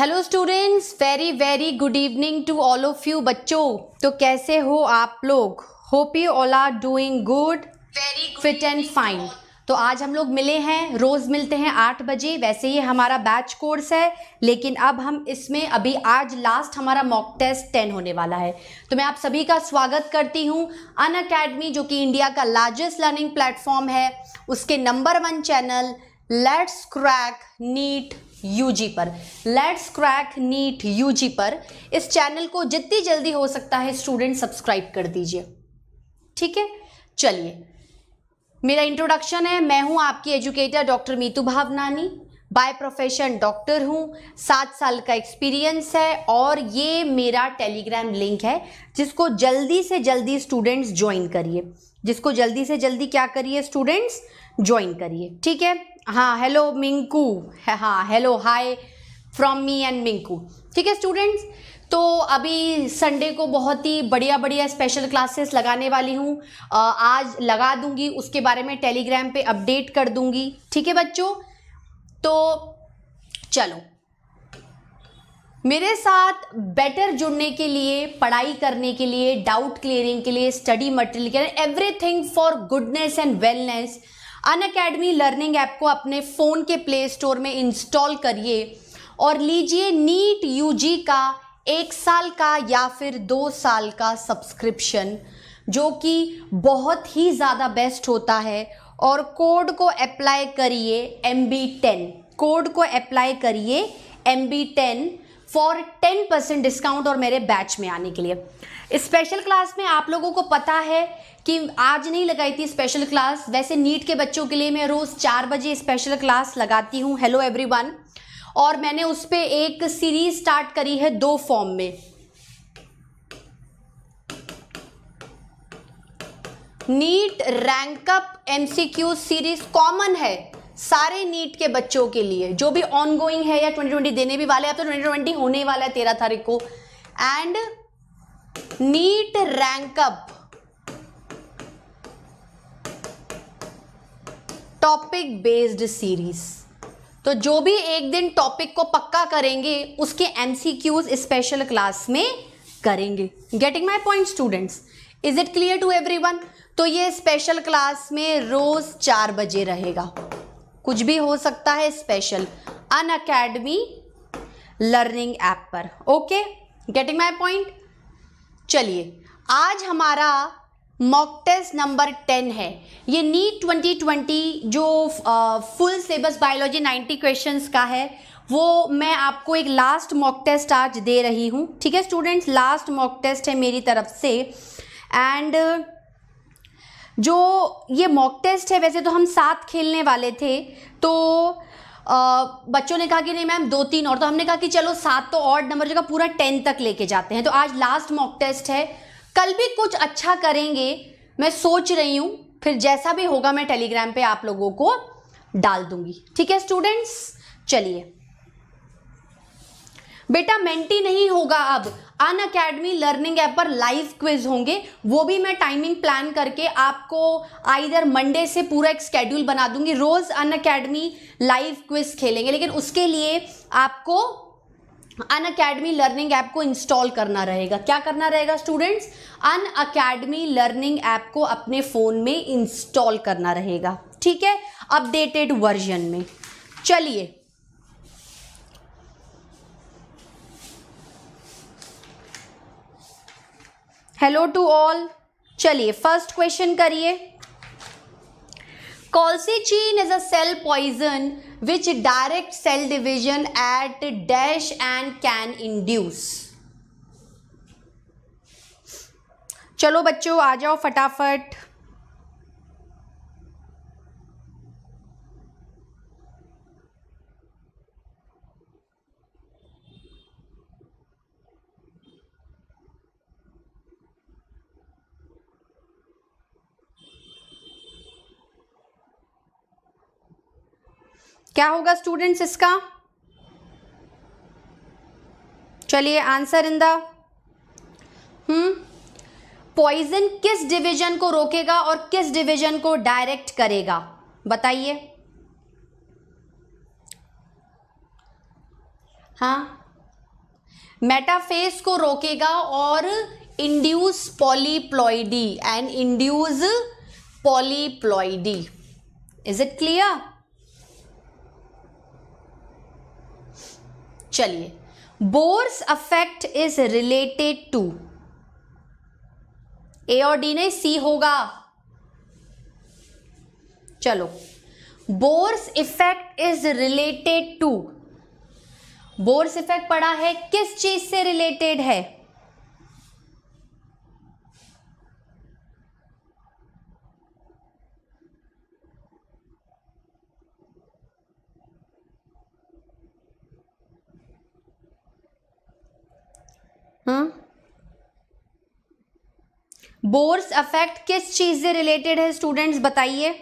Hello students very very good evening to all of you बच्चों तो कैसे हो आप लोग hope you all are doing good very fit and fine तो आज हम लोग मिले हैं रोज़ मिलते हैं आठ बजे वैसे ही हमारा बैच कोर्स है लेकिन अब हम इसमें अभी आज लास्ट हमारा मॉक टेस्ट टेन होने वाला है तो मैं आप सभी का स्वागत करती हूँ अन अकेडमी जो कि इंडिया का लार्जेस्ट लर्निंग प्लेटफॉर्म है उसके number one channel let's crack NEET UG पर लेट्स क्रैक नीट यूजी पर इस चैनल को जितनी जल्दी हो सकता है स्टूडेंट सब्सक्राइब कर दीजिए ठीक है चलिए मेरा इंट्रोडक्शन है मैं हूं आपकी educator doctor Meetu Bhavnani by profession doctor हूं सात साल का एक्सपीरियंस है और ये मेरा टेलीग्राम लिंक है जिसको जल्दी से जल्दी स्टूडेंट्स ज्वाइन करिए जिसको जल्दी से जल्दी क्या करिए स्टूडेंट्स ज्वाइन करिए ठीक है हाँ हेलो मिंकू हाँ hello hi from me and Minku ठीक है स्टूडेंट्स तो अभी संडे को बहुत ही बढ़िया बढ़िया स्पेशल क्लासेस लगाने वाली हूँ आज लगा दूंगी उसके बारे में टेलीग्राम पे अपडेट कर दूंगी ठीक है बच्चों तो चलो मेरे साथ बेटर जुड़ने के लिए पढ़ाई करने के लिए डाउट क्लियरिंग के लिए study material everything for goodness and wellness Unacademy learning app को अपने फ़ोन के प्ले स्टोर में इंस्टॉल करिए और लीजिए नीट यू का एक साल का या फिर दो साल का सब्सक्रिप्शन जो कि बहुत ही ज़्यादा बेस्ट होता है और कोड को अप्लाई करिए एम बी टेन कोड को अप्लाई करिए M B ten for ten percent discount और मेरे बैच में आने के लिए स्पेशल क्लास में आप लोगों को पता है कि आज नहीं लगाई थी स्पेशल क्लास वैसे नीट के बच्चों के लिए मैं रोज़ चार बजे स्पेशल क्लास लगाती हूँ हेलो एवरीवन और मैंने उस पर एक सीरीज स्टार्ट करी है दो फॉर्म में NEET rank up M C Q series common है सारे नीट के बच्चों के लिए जो भी ऑनगोइंग है या 2020 देने भी वाले अब तो 2020 होने वाला है तेरह तारीख को and NEET rank up topic based series तो जो भी एक दिन टॉपिक को पक्का करेंगे उसके एमसीक्यूज स्पेशल क्लास में करेंगे getting my point students is it clear to everyone तो ये स्पेशल क्लास में रोज चार बजे रहेगा कुछ भी हो सकता है special Unacademy learning app पर ओके गेटिंग माई पॉइंट चलिए आज हमारा मॉक टेस्ट नंबर टेन है ये नीट ट्वेंटी ट्वेंटी जो full syllabus biology ninety question का है वो मैं आपको एक लास्ट मॉक टेस्ट आज दे रही हूँ ठीक है स्टूडेंट्स लास्ट मॉक टेस्ट है मेरी तरफ से एंड जो ये मॉक टेस्ट है वैसे तो हम सात खेलने वाले थे तो आ, बच्चों ने कहा कि नहीं मैम दो तीन और तो हमने कहा कि चलो सात तो और नंबर जगह पूरा टेन तक लेके जाते हैं तो आज लास्ट मॉक टेस्ट है कल भी कुछ अच्छा करेंगे मैं सोच रही हूँ फिर जैसा भी होगा मैं टेलीग्राम पे आप लोगों को डाल दूंगी ठीक है स्टूडेंट्स चलिए बेटा मेंटी नहीं होगा अब अन अकेडमी लर्निंग ऐप पर लाइव क्विज होंगे वो भी मैं टाइमिंग प्लान करके आपको आइधर मंडे से पूरा एक स्केड्यूल बना दूंगी रोज़ अन अकेडमी लाइव क्विज खेलेंगे लेकिन उसके लिए आपको अन अकेडमी लर्निंग ऐप को इंस्टॉल करना रहेगा क्या करना रहेगा students Unacademy learning app को अपने फ़ोन में इंस्टॉल करना रहेगा ठीक है अपडेटेड वर्जन में चलिए हेलो टू ऑल चलिए फर्स्ट क्वेश्चन करिए colchicine is a cell poison which direct cell division at dash and can induce चलो बच्चों आ जाओ फटाफट क्या होगा स्टूडेंट्स इसका चलिए आंसर इन हम्म पॉइजन किस डिवीजन को रोकेगा और किस डिवीजन को डायरेक्ट करेगा बताइए हाँ मेटाफेस को रोकेगा और induce polyploidy and induce polyploidy is it clear चलिए Bohr's effect is related to A और डी नहीं सी होगा चलो Bohr's effect is related to Bohr's effect पढ़ा है किस चीज से रिलेटेड है बोर्स हाँ? अफेक्ट किस चीज से रिलेटेड है स्टूडेंट्स बताइए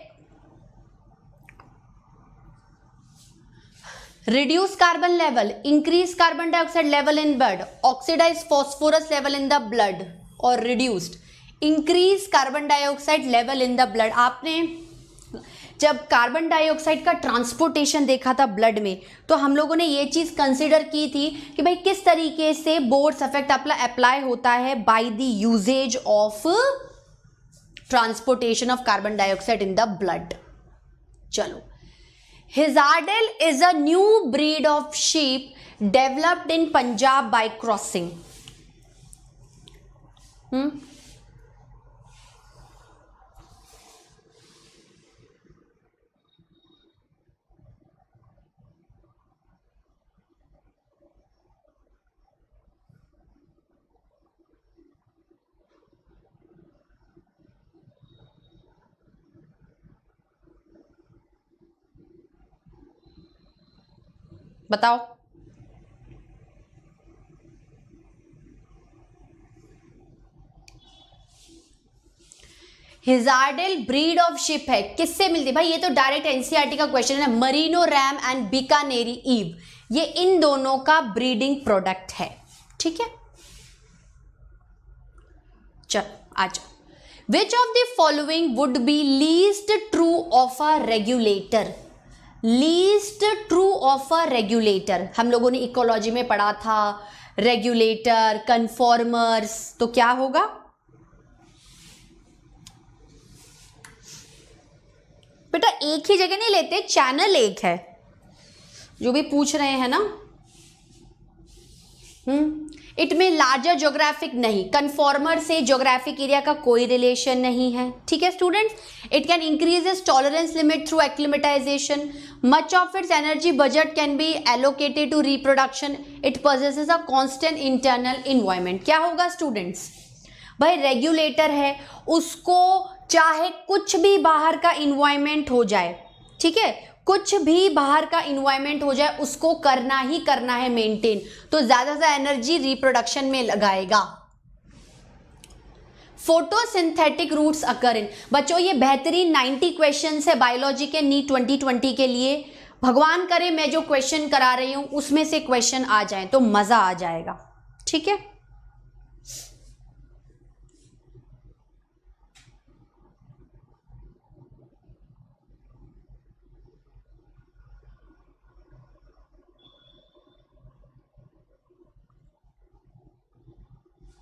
reduce carbon level increase carbon dioxide level in blood oxidize phosphorus level in the blood और reduced increase carbon dioxide level in the blood आपने जब कार्बन डाइऑक्साइड का ट्रांसपोर्टेशन देखा था ब्लड में तो हम लोगों ने ये चीज़ कंसिडर की थी कि भाई किस तरीके से बोर्ड्स अफेक्ट अपना अप्लाई होता है by the usage of transportation of carbon dioxide in the blood चलो Hisardale is a new breed of sheep developed in Punjab by crossing बताओ हिजार्डल ब्रीड ऑफ शिप है किससे मिलती भाई ये तो डायरेक्ट एनसीआरटी का क्वेश्चन है Merino ram and Bikaneri ewe ये इन दोनों का ब्रीडिंग प्रोडक्ट है ठीक है चल आ जाओ which of the following would be least true of a regulator least true of a regulator हम लोगों ने इकोलॉजी में पढ़ा था रेगुलेटर कन्फॉर्मर्स तो क्या होगा बेटा एक ही जगह नहीं लेते चैनल एक है जो भी पूछ रहे हैं ना हम्म इट में लार्जर ज्योग्राफिक नहीं कन्फॉर्मर से जोग्राफिक एरिया का कोई रिलेशन नहीं है ठीक है students it can increase is tolerance limit through acclimatization much of its energy budget can be allocated to reproduction it possesses a constant internal environment क्या होगा स्टूडेंट्स भाई रेगुलेटर है उसको चाहे कुछ भी बाहर का इन्वायरमेंट हो जाए ठीक है कुछ भी बाहर का इन्वायरमेंट हो जाए उसको करना ही करना है मेंटेन तो ज़्यादा से एनर्जी रिप्रोडक्शन में लगाएगा फोटोसिंथेटिक रूट्स अकर इन बच्चों ये बेहतरीन 90 क्वेश्चन है बायोलॉजी के नीट 2020 के लिए भगवान करे मैं जो क्वेश्चन करा रही हूं उसमें से क्वेश्चन आ जाए तो मज़ा आ जाएगा ठीक है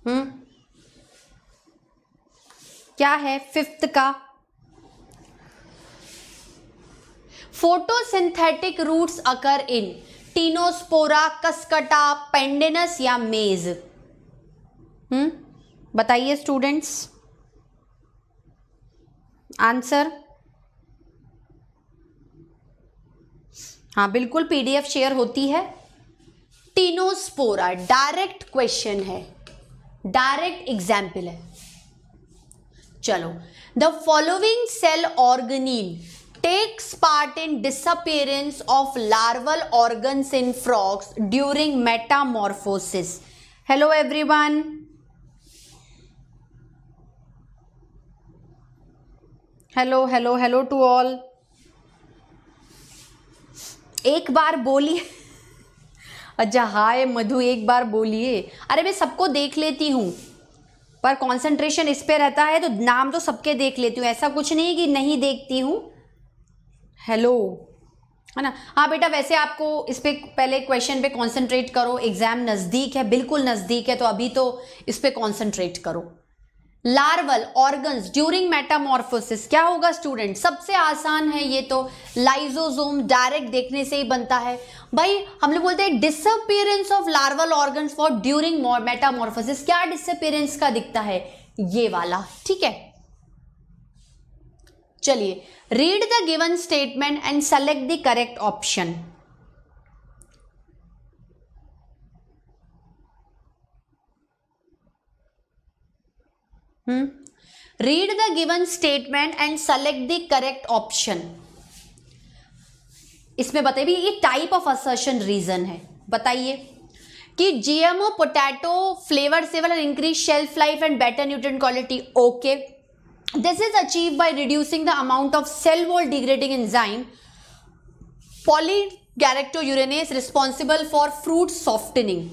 हम्म क्या है फिफ्थ का photosynthetic roots occur in Tinospora Cuscuta Pandanus या मेज हम्म बताइए स्टूडेंट्स आंसर हाँ बिल्कुल पीडीएफ शेयर होती है टीनोस्पोरा डायरेक्ट क्वेश्चन है डायरेक्ट एग्जाम्पल है चलो the following cell organelle takes part in disappearance of larval organ in frogs during metamorphosis hello everyone hello hello hello to all एक बार बोलिए अच्छा हाय मधु एक बार बोलिए अरे मैं सबको देख लेती हूँ पर कंसंट्रेशन इस पे रहता है तो नाम तो सबके देख लेती हूँ ऐसा कुछ नहीं कि नहीं देखती हूँ हेलो है ना हाँ बेटा वैसे आपको इस पर पहले क्वेश्चन पे कंसंट्रेट करो एग्ज़ाम नज़दीक है बिल्कुल नज़दीक है तो अभी तो इस पर कंसंट्रेट करो लार्वल ऑर्गन्स ड्यूरिंग मेटामॉर्फोसिस क्या होगा स्टूडेंट सबसे आसान है ये तो लाइजोजोम डायरेक्ट देखने से ही बनता है भाई हम लोग बोलते हैं disappearance of larval organs for during metamorphosis क्या डिसअपियरेंस का दिखता है ये वाला ठीक है चलिए read the given statement and select the correct option read the given statement and select the correct option इसमें बताइए ये टाइप ऑफ असर्शन रीजन है बताइए कि GMO potato Flavr Savr and increase shelf life and better nutrition quality okay this is achieved by reducing the amount of cell wall degrading enzyme polygalacturonase responsible for fruit softening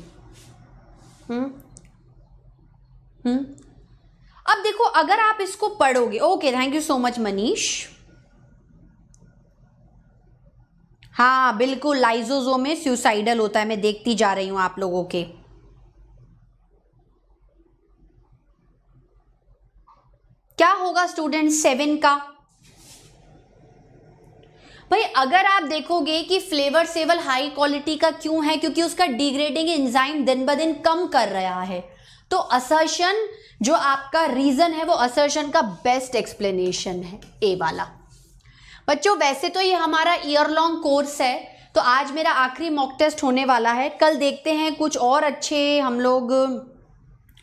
अब देखो अगर आप इसको पढ़ोगे okay thank you so much Manish हाँ बिल्कुल लाइजोजो में suicidal होता है मैं देखती जा रही हूं आप लोगों के क्या होगा स्टूडेंट सेवन का भाई अगर आप देखोगे कि फ्लेवर सेवल हाई क्वालिटी का क्यों है क्योंकि उसका डिग्रेडिंग एंजाइम दिन ब दिन कम कर रहा है तो असर्शन जो आपका रीजन है वो असर्शन का बेस्ट एक्सप्लेनेशन है ए वाला बच्चों वैसे तो ये हमारा ईयर लॉन्ग कोर्स है तो आज मेरा आखिरी मॉक टेस्ट होने वाला है कल देखते हैं कुछ और अच्छे हम लोग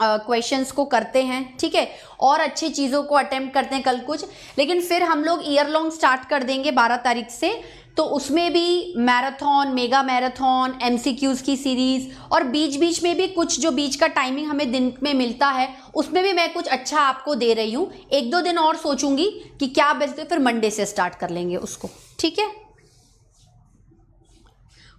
क्वेश्चंस uh, को करते हैं ठीक है और अच्छी चीज़ों को अटेम्प्ट करते हैं कल कुछ लेकिन फिर हम लोग ईयर लॉन्ग स्टार्ट कर देंगे 12 तारीख से तो उसमें भी मैराथन मेगा मैराथन एम की सीरीज और बीच बीच में भी कुछ जो बीच का टाइमिंग हमें दिन में मिलता है उसमें भी मैं कुछ अच्छा आपको दे रही हूँ एक दो दिन और सोचूंगी कि क्या बेस्ट है फिर मंडे से स्टार्ट कर लेंगे उसको ठीक है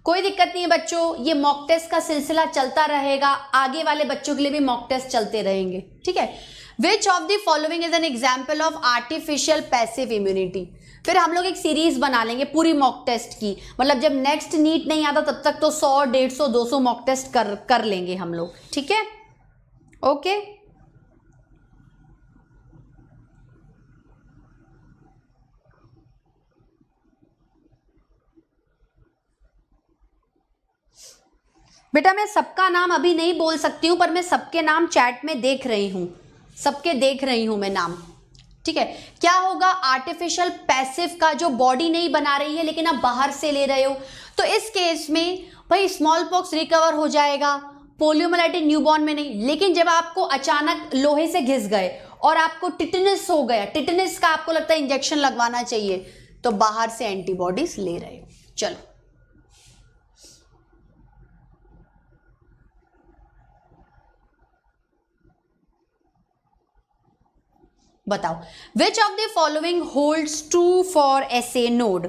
कोई दिक्कत नहीं है बच्चों ये मॉक टेस्ट का सिलसिला चलता रहेगा आगे वाले बच्चों के लिए भी मॉक टेस्ट चलते रहेंगे ठीक है which of the following is an example of artificial passive immunity फिर हम लोग एक सीरीज बना लेंगे पूरी मॉक टेस्ट की मतलब जब नेक्स्ट नीट नहीं आता तब तक तो सौ डेढ़ सौ दो सौ मॉक टेस्ट कर कर लेंगे हम लोग ठीक है ओके बेटा मैं सबका नाम अभी नहीं बोल सकती हूं पर मैं सबके नाम चैट में देख रही हूं सबके देख रही हूं मैं नाम ठीक है क्या होगा आर्टिफिशियल पैसिव का जो बॉडी नहीं बना रही है लेकिन आप बाहर से ले रहे हो तो इस केस में भाई स्मॉल पॉक्स रिकवर हो जाएगा पोलियोमलाइटिस न्यूबॉर्न में नहीं लेकिन जब आपको अचानक लोहे से घिस गए और आपको टिटनेस हो गया टिटनेस का आपको लगता है इंजेक्शन लगवाना चाहिए तो बाहर से एंटीबॉडीज ले रहे हो चलो बताओ which of the following holds true for S A node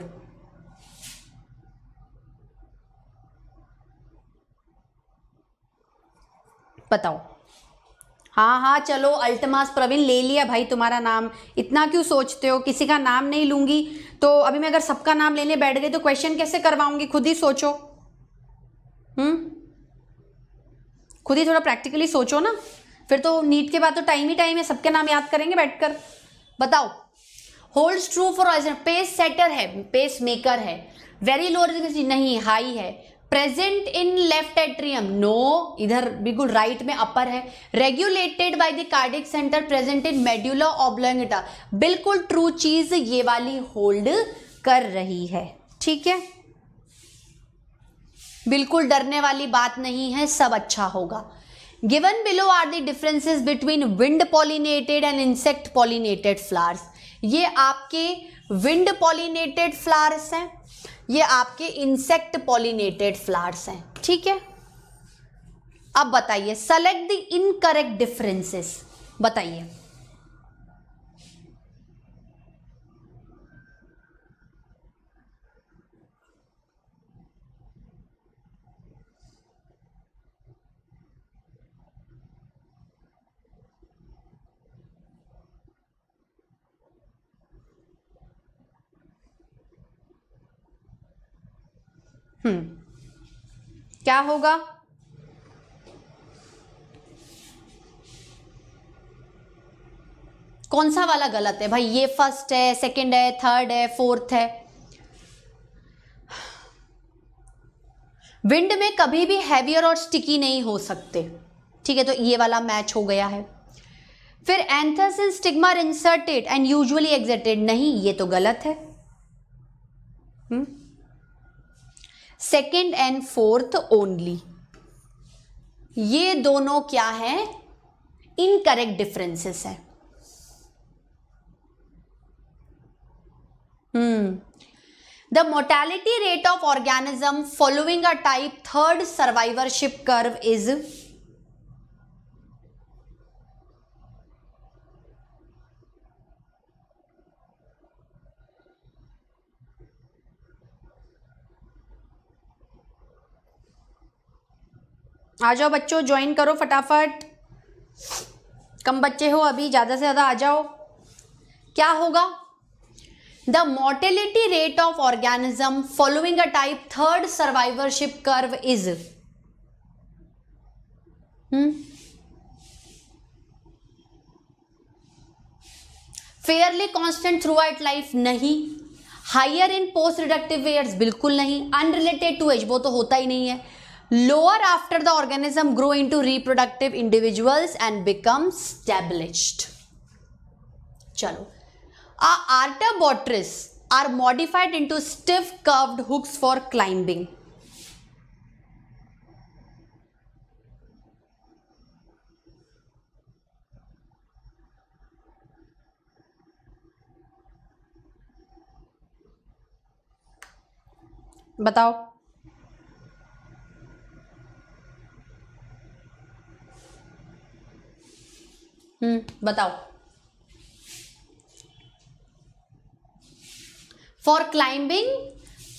बताओ हाँ हाँ चलो अल्टमास प्रवीण ले लिया भाई तुम्हारा नाम इतना क्यों सोचते हो किसी का नाम नहीं लूंगी तो अभी मैं अगर सबका नाम लेने बैठ गई तो क्वेश्चन कैसे करवाऊंगी खुद ही सोचो हम्म खुद ही थोड़ा प्रैक्टिकली सोचो ना फिर तो नीट के बाद तो टाइम ही टाइम है सबके नाम याद करेंगे बैठकर बताओ hold true for pace setter है पेस मेकर है वेरी लो नहीं हाई है present in left atrium no इधर बिल्कुल राइट में अपर है regulated by the cardiac centre present in medulla oblongata बिल्कुल ट्रू चीज ये वाली होल्ड कर रही है ठीक है बिल्कुल डरने वाली बात नहीं है सब अच्छा होगा given below are the differences between wind pollinated and insect pollinated flowers ये आपके विंड पॉलिनेटेड फ्लावर्स हैं ये आपके इंसेक्ट पॉलिनेटेड फ्लावर्स हैं ठीक है अब बताइए सेलेक्ट द इनकरेक्ट डिफरेंसेस बताइए हम्म। क्या होगा कौन सा वाला गलत है भाई ये फर्स्ट है सेकंड है थर्ड है फोर्थ है विंड में कभी भी हैवियर और स्टिकी नहीं हो सकते ठीक है तो ये वाला मैच हो गया है फिर anthers in stigma inserted and usually exerted नहीं ये तो गलत है हुँ? Hmm. Second and fourth only ये दोनों क्या है इनकरेक्ट डिफरेंसेस है hmm the mortality rate of organism following a type third survivorship curve is आ जाओ बच्चों ज्वाइन करो फटाफट कम बच्चे हो अभी ज़्यादा से ज़्यादा आ जाओ क्या होगा the mortality rate of organism following a type third survivorship curve is fairly constant throughout life नहीं higher in post reproductive years बिल्कुल नहीं अनरिलेटेड टू एज वो तो होता ही नहीं है lower after the organism grow into reproductive individuals and become established chalo a artabotrys are modified into stiff curved hooks for climbing बताओ हम्म, बताओ for climbing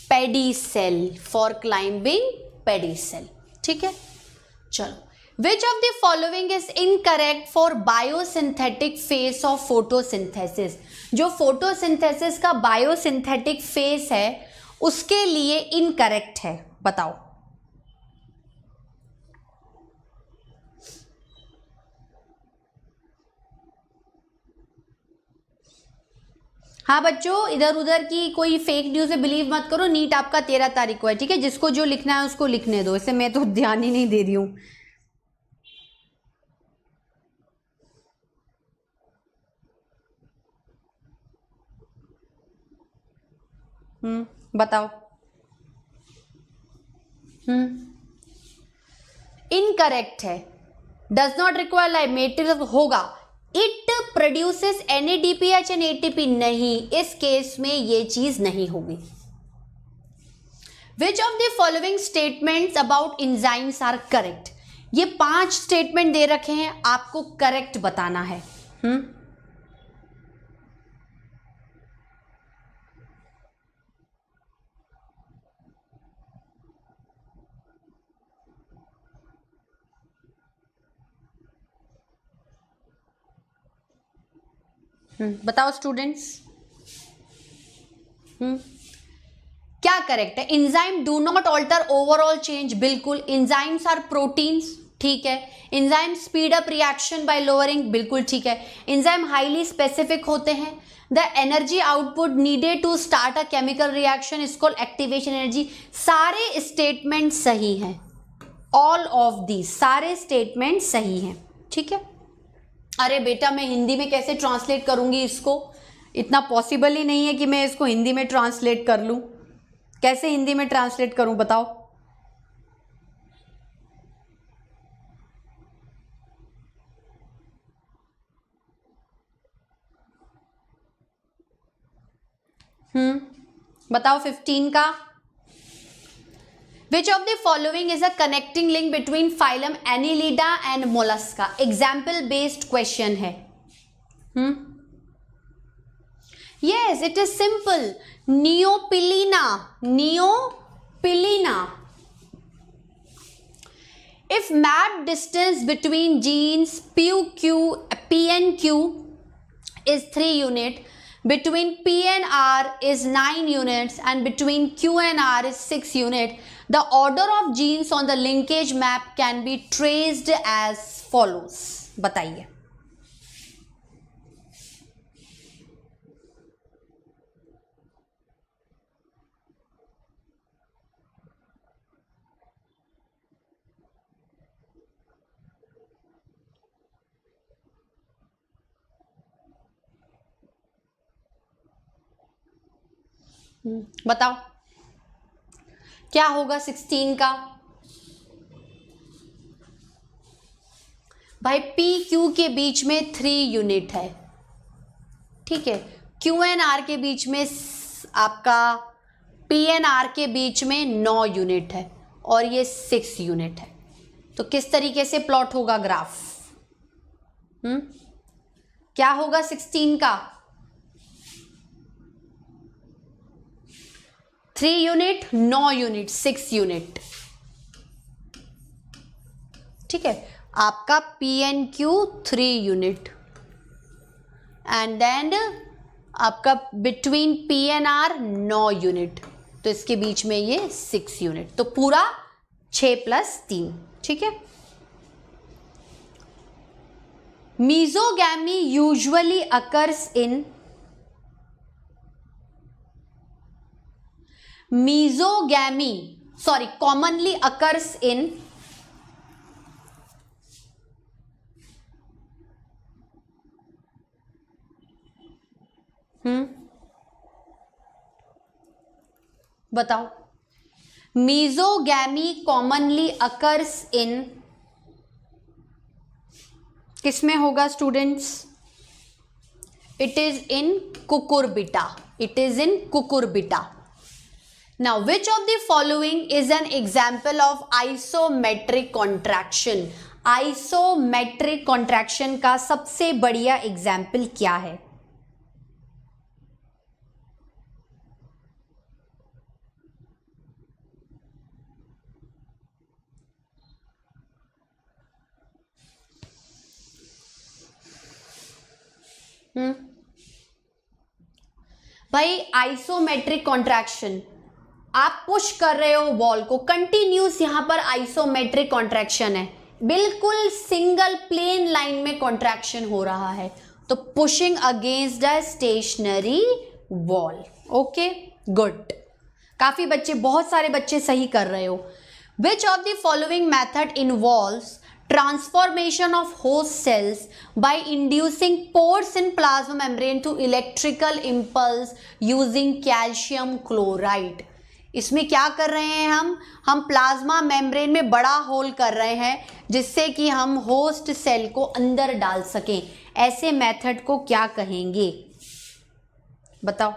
pedicel for climbing pedicel ठीक है चलो which of the following is incorrect for biosynthetic phase of photosynthesis जो photosynthesis का biosynthetic phase है उसके लिए इनकरेक्ट है बताओ हाँ बच्चों इधर उधर की कोई फेक न्यूज है बिलीव मत करो नीट आपका तेरह तारीख को है ठीक है जिसको जो लिखना है उसको लिखने दो इसे मैं तो ध्यान ही नहीं दे रही हूं हम्म बताओ हम्म इनकरेक्ट है डज नॉट रिक्वायर मेटेरियल होगा it produces N H N ATP नहीं इस केस में ये चीज नहीं होगी which of the following statements about enzymes are correct ये पांच स्टेटमेंट दे रखे हैं आपको करेक्ट बताना है हुँ? हम्म? हम्म, बताओ स्टूडेंट्स हम्म, क्या करेक्ट है enzyme do not alter overall change बिल्कुल इंजाइम्स आर प्रोटीन्स ठीक है enzyme speed up reaction by lowering बिल्कुल ठीक है इंजाइम हाईली स्पेसिफिक होते हैं the energy output needed to start a chemical reaction is called activation energy सारे statement सही हैं ऑल ऑफ दी सारे स्टेटमेंट सही हैं ठीक है अरे बेटा मैं हिंदी में कैसे ट्रांसलेट करूँगी इसको इतना पॉसिबल ही नहीं है कि मैं इसको हिंदी में ट्रांसलेट कर लूँ कैसे हिंदी में ट्रांसलेट करूँ बताओ हम्म बताओ फिफ्टीन का Which of the following is a connecting link between phylum Annelida and Mollusca? Example based question है. Hmm? Yes, it is simple. Neopilina. Neopilina. If map distance between genes PQ, PNQ is 3 unit, between P and R is 9 units and between Q and R is 6 unit, The order of genes on the linkage map can be traced as follows. bataiye बताओ क्या होगा sixteen का भाई P Q के बीच में three unit है ठीक है क्यू एन आर के बीच में आपका पी एन आर के बीच में नौ यूनिट है और ये सिक्स यूनिट है तो किस तरीके से प्लॉट होगा ग्राफ हम्म क्या होगा सिक्सटीन का थ्री यूनिट नौ यूनिट सिक्स यूनिट ठीक है आपका P N Q three unit and then आपका बिटवीन पी एन आर नौ यूनिट तो इसके बीच में ये सिक्स यूनिट तो पूरा छ प्लस तीन ठीक है mesogamy usually occurs in mesogamy sorry commonly occurs in hmm बताओ मीजोगैमी कॉमनली अकर्स इन किसमें होगा students it is in Cucurbita it is in Cucurbita Now, which of the following is an example of isometric contraction? isometric contraction का सबसे बढ़िया example क्या है हम्म भाई isometric contraction आप पुश कर रहे हो वॉल को कंटिन्यूस यहां पर आइसोमेट्रिक कॉन्ट्रैक्शन है बिल्कुल सिंगल प्लेन लाइन में कॉन्ट्रैक्शन हो रहा है तो pushing against the stationary wall okay good काफी बच्चे बहुत सारे बच्चे सही कर रहे हो which of the following method allows transformation of host cells by inducing pores in plasma membrane to electrical impulse using calcium chloride इसमें क्या कर रहे हैं हम हम प्लाज्मा मेम्ब्रेन में बड़ा होल कर रहे हैं जिससे कि हम होस्ट सेल को अंदर डाल सकें ऐसे मेथड को क्या कहेंगे बताओ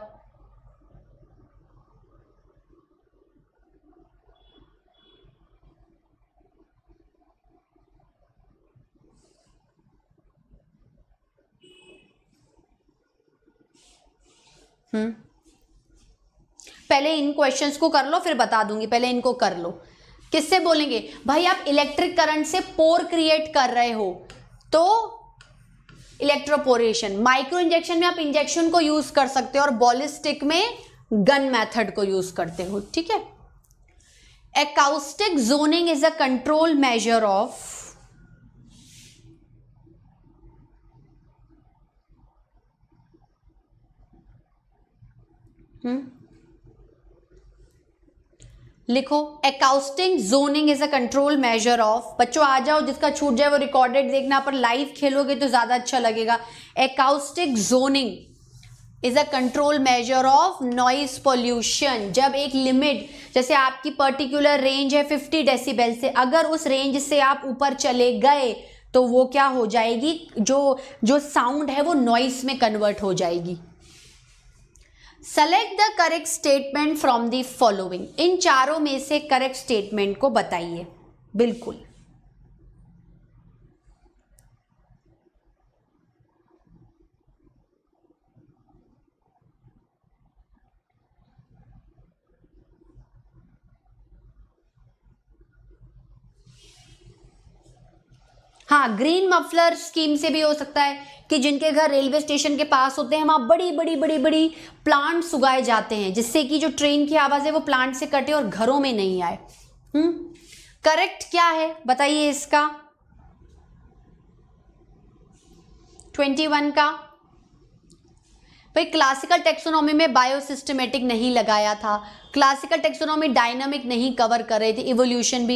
हम्म पहले इन क्वेश्चंस को कर लो फिर बता दूंगी पहले इनको कर लो किससे बोलेंगे भाई आप इलेक्ट्रिक करंट से पोर क्रिएट कर रहे हो तो इलेक्ट्रोपोरेशन माइक्रो इंजेक्शन में आप इंजेक्शन को यूज कर सकते हो और बॉलिस्टिक में गन मेथड को यूज करते हो ठीक है acoustic zoning is a control measure of hmm लिखो acoustic zoning is a control measure of बच्चों आ जाओ जिसका छूट जाए वो रिकॉर्डेड देखना पर लाइव खेलोगे तो ज्यादा अच्छा लगेगा acoustic zoning is a control measure of noise pollution जब एक लिमिट जैसे आपकी पर्टिकुलर रेंज है 50 डेसीबेल से अगर उस रेंज से आप ऊपर चले गए तो वो क्या हो जाएगी जो जो साउंड है वो नॉइस में कन्वर्ट हो जाएगी select the correct statement from the following इन चारों में से करेक्ट स्टेटमेंट को बताइए बिल्कुल हाँ ग्रीन मफलर स्कीम से भी हो सकता है कि जिनके घर रेलवे स्टेशन के पास होते हैं वहाँ बड़ी बड़ी बड़ी बड़ी प्लांट्स उगाए जाते हैं जिससे कि जो ट्रेन की आवाज़ है वो प्लांट से कटे और घरों में नहीं आए करेक्ट हम्म? क्या है बताइए इसका ट्वेंटी वन का भाई क्लासिकल टेक्सोनॉमी में बायोसिस्टमेटिक नहीं लगाया था क्लासिकल टेक्सोनॉमी डायनामिक नहीं कवर कर रहे थे इवोल्यूशन भी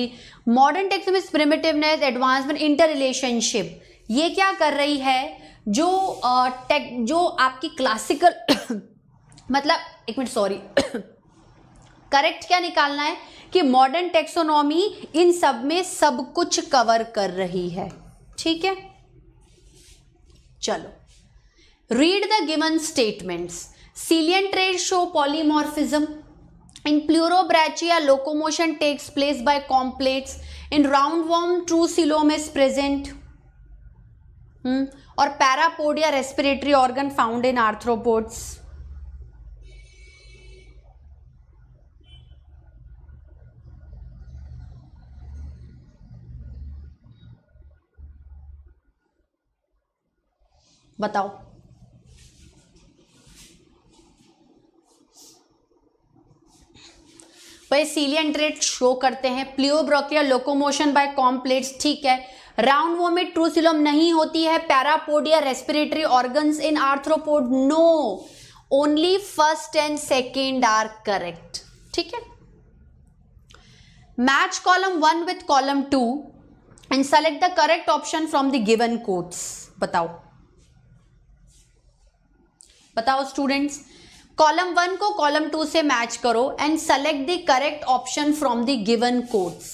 modern taxonomy primitiveness advancement inter relationship ये क्या कर रही है जो टेक uh, जो आपकी क्लासिकल मतलब एक मिनट सॉरी करेक्ट क्या निकालना है कि मॉडर्न टेक्सोनॉमी इन सब में सब कुछ कवर कर रही है ठीक है चलो रीड द गिवन स्टेटमेंट्स सीलियन trait show polymorphism in Pleurobrachia locomotion takes place by complex in round worm true coelom is present और parapodia respiratory organ found in arthropods बताओ सीलियन ट्रेट शो करते हैं प्लियोब्रोकिया लोकोमोशन बाय कॉम्प्लेट्स ठीक है round वो में ट्रूसिलोम नहीं होती है parapodia respiratory organ in arthropod no only first and second are correct ठीक है match column one with column two and select the correct option from the given codes बताओ बताओ स्टूडेंट्स कॉलम वन को कॉलम टू से match करो and select the correct option from the given codes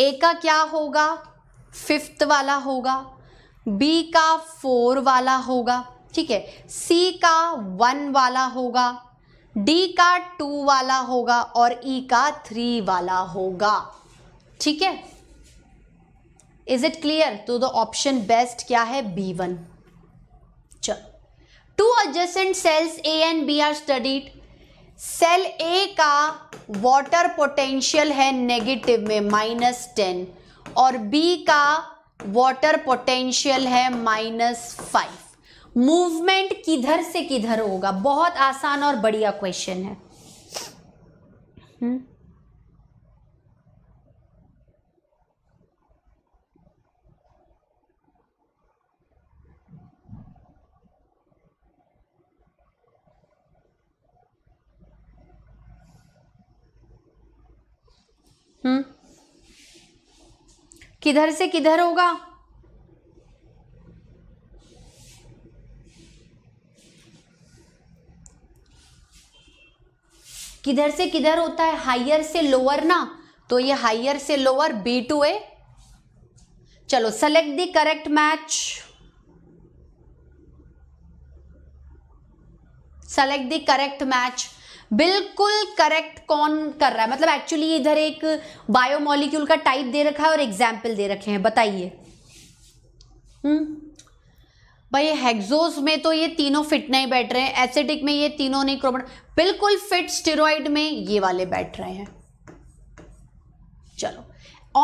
A का क्या होगा फिफ्थ वाला होगा बी का फोर वाला होगा ठीक है सी का वन वाला होगा डी का टू वाला होगा और ई e का थ्री वाला होगा ठीक है इज इट क्लियर तो द ऑप्शन बेस्ट क्या है बी वन चलो two adjacent cells A and B are studied cell A का वाटर पोटेंशियल है नेगेटिव में माइनस टेन और बी का वाटर पोटेंशियल है माइनस फाइव मूवमेंट किधर से किधर होगा बहुत आसान और बढ़िया क्वेश्चन है हुँ? हम्म। हम्म किधर से किधर होगा किधर से किधर होता है हाइयर से लोअर ना तो ये हाइयर से लोअर बी टू ए चलो select the correct match select the correct match बिल्कुल करेक्ट कौन कर रहा है मतलब एक्चुअली इधर एक बायोमोलिक्यूल का टाइप दे रखा है और एग्जाम्पल दे रखे हैं बताइए हम्म? भाई हेक्सोस में तो ये तीनों फिट नहीं बैठ रहे हैं एसिडिक में ये तीनों नहीं क्रोमट बिल्कुल फिट स्टेरॉइड में ये वाले बैठ रहे हैं चलो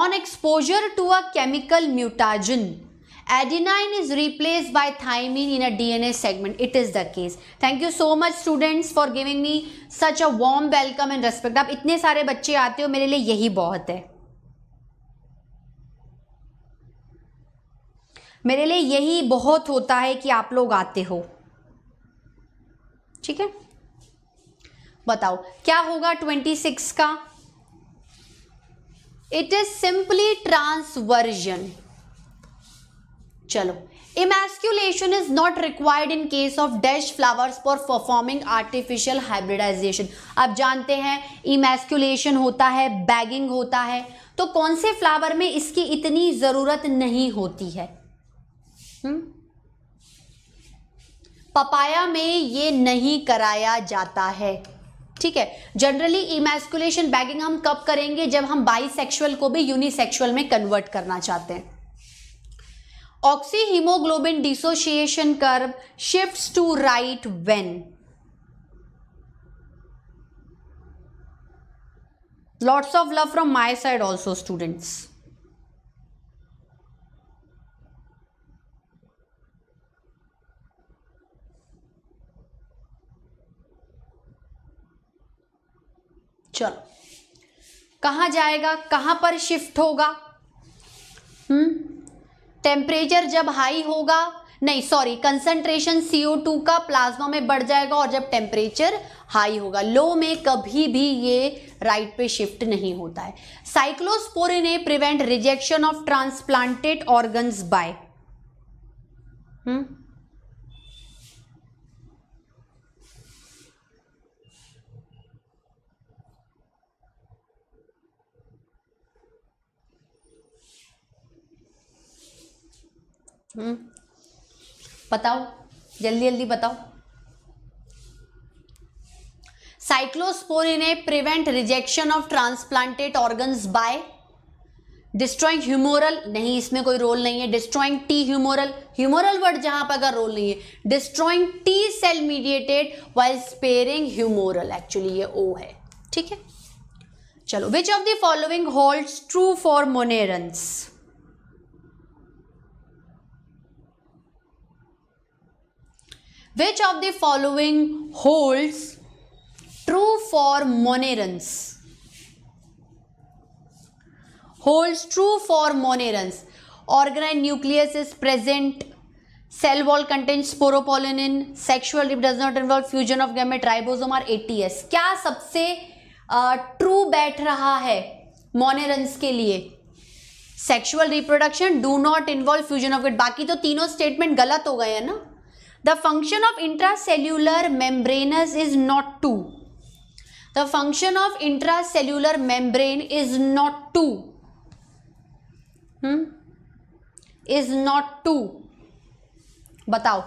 on exposure to a chemical mutagen adenine is replaced by thymine in a dna segment it is the case thank you so much students for giving me such a warm welcome and respect आप इतने सारे बच्चे आते हो मेरे लिए यही बहुत है मेरे लिए यही बहुत होता है कि आप लोग आते हो ठीक है बताओ क्या होगा ट्वेंटी सिक्स का इट इज सिंपली ट्रांसवर्जन चलो emasculation is not required in case of dash flowers for performing artificial hybridization आप जानते हैं इमेस्क्यूलेशन होता है बैगिंग होता है तो कौन से फ्लावर में इसकी इतनी ज़रूरत नहीं होती है हुँ? हम्म? पपाया में ये नहीं कराया जाता है ठीक है जनरली इमेस्कुलेशन बैगिंग हम कब करेंगे जब हम बाईसेक्सुअल को भी यूनिसेक्सुअल में कन्वर्ट करना चाहते हैं oxyhaemoglobin dissociation curve shifts to right when lots of love from my side also students चलो कहां जाएगा कहां पर शिफ्ट होगा हम्म टेम्परेचर जब हाई होगा नहीं सॉरी कंसंट्रेशन CO2 का प्लाज्मा में बढ़ जाएगा और जब टेम्परेचर हाई होगा लो में कभी भी ये राइट पे शिफ्ट नहीं होता है cyclosporine prevent rejection of transplanted organs by hmm hmm. बताओ जल्दी जल्दी बताओ cyclosporine prevent rejection of transplanted organs by destroying humoral नहीं इसमें कोई रोल नहीं है destroying T humoral humoral word जहां पर अगर रोल नहीं है destroying T cell mediated while sparing humoral actually ये ओ है ठीक है चलो which of the following holds true for monerans which of the following holds true for monerans holds true for monerans organise nucleus is present cell wall content sporopollenin in sexual does not involve fusion of gamete ribosome are a क्या सबसे true uh, बैठ रहा है monerans के लिए sexual reproduction do not involve fusion of gate बाकी तो तीनों स्टेटमेंट गलत हो गए हैं ना function of intracellular membranous is not to the function of intracellular is is not to is not to बताओ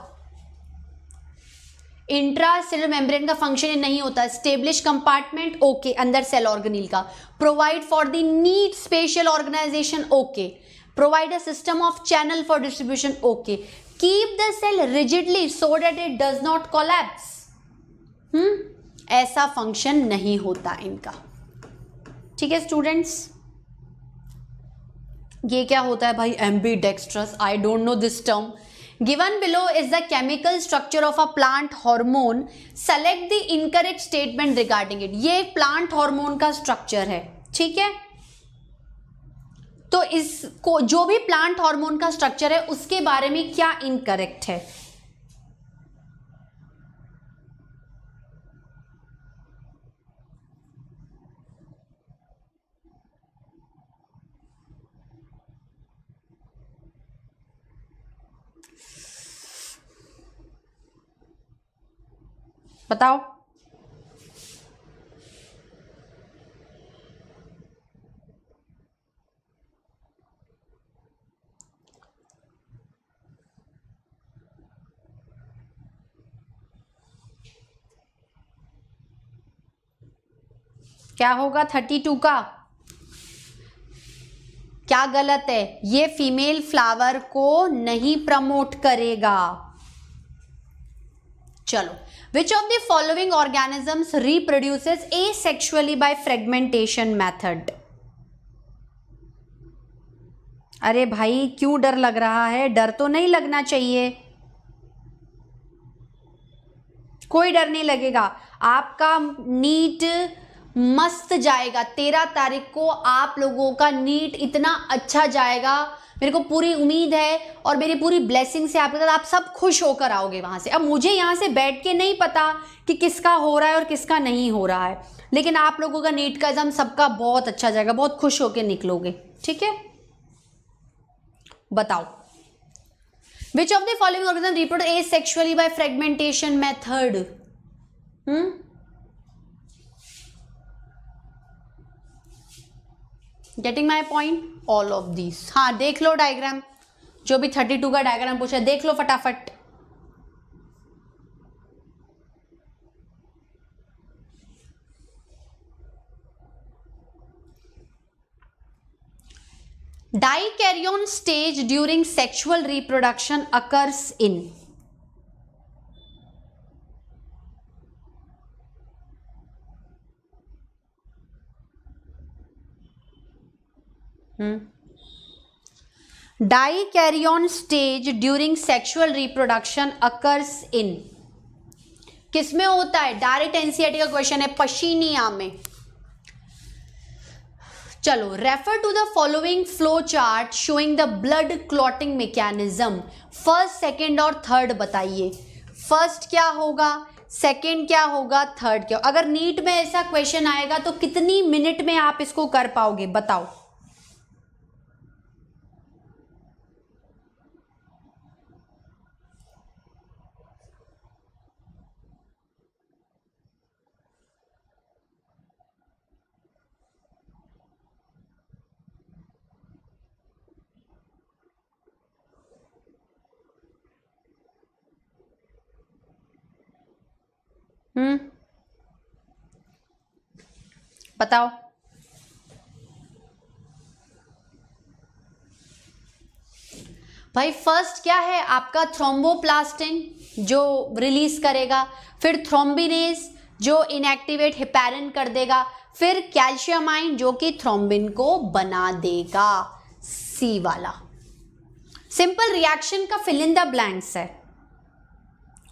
इंट्रासेलुलर मेम्ब्रेन का फंक्शन नहीं होता स्टेब्लिश कंपार्टमेंट ओके अंदर सेल ऑर्गेनिल का provide for the neat special organisation okay provide a system of channel for distribution okay keep the cell rigidly so that it does not collapse hmm ऐसा function नहीं होता इनका ठीक है students ये क्या होता है भाई ambidextrous I don't know this term given below is the chemical structure of a plant hormone select the incorrect statement regarding it ये प्लांट हॉर्मोन का स्ट्रक्चर है ठीक है तो इसको जो भी प्लांट हार्मोन का स्ट्रक्चर है उसके बारे में क्या इनकरेक्ट है बताओ क्या होगा थर्टी टू का क्या गलत है ये फीमेल फ्लावर को नहीं प्रमोट करेगा चलो which of the following organisms reproduce asexually by fragmentation method अरे भाई क्यों डर लग रहा है डर तो नहीं लगना चाहिए कोई डर नहीं लगेगा आपका नीट मस्त जाएगा तेरह तारीख को आप लोगों का नीट इतना अच्छा जाएगा मेरे को पूरी उम्मीद है और मेरी पूरी ब्लेसिंग से आपके साथ आप सब खुश होकर आओगे वहां से अब मुझे यहाँ से बैठ के नहीं पता कि किसका हो रहा है और किसका नहीं हो रहा है लेकिन आप लोगों का नीट का एग्ज़ाम सबका बहुत अच्छा जाएगा बहुत खुश होकर निकलोगे ठीक है बताओ which of the following organism asexually by fragmentation method hmm getting my point all of this हाँ देख लो डायग्राम जो भी थर्टी टू का डायग्राम पूछा देख लो फटाफट dikaryon stage during sexual reproduction occurs in dikaryon stage during sexual reproduction occurs in किसमें होता है डायरेक्ट एनसीआरटी का क्वेश्चन है पशीनिया में चलो refer to the following flow chart showing the blood clotting mechanism first second और third बताइए first क्या होगा सेकेंड क्या होगा थर्ड क्या होगा अगर नीट में ऐसा क्वेश्चन आएगा तो कितनी मिनट में आप इसको कर पाओगे बताओ हम्म बताओ भाई फर्स्ट क्या है आपका थ्रोम्बोप्लास्टिन जो रिलीज करेगा फिर थ्रोम्बिनेज जो इनएक्टिवेट हिपैरिन कर देगा फिर कैल्शियम आइन जो कि थ्रोम्बिन को बना देगा सी वाला सिंपल रिएक्शन का फिलिंदा ब्लैंक्स है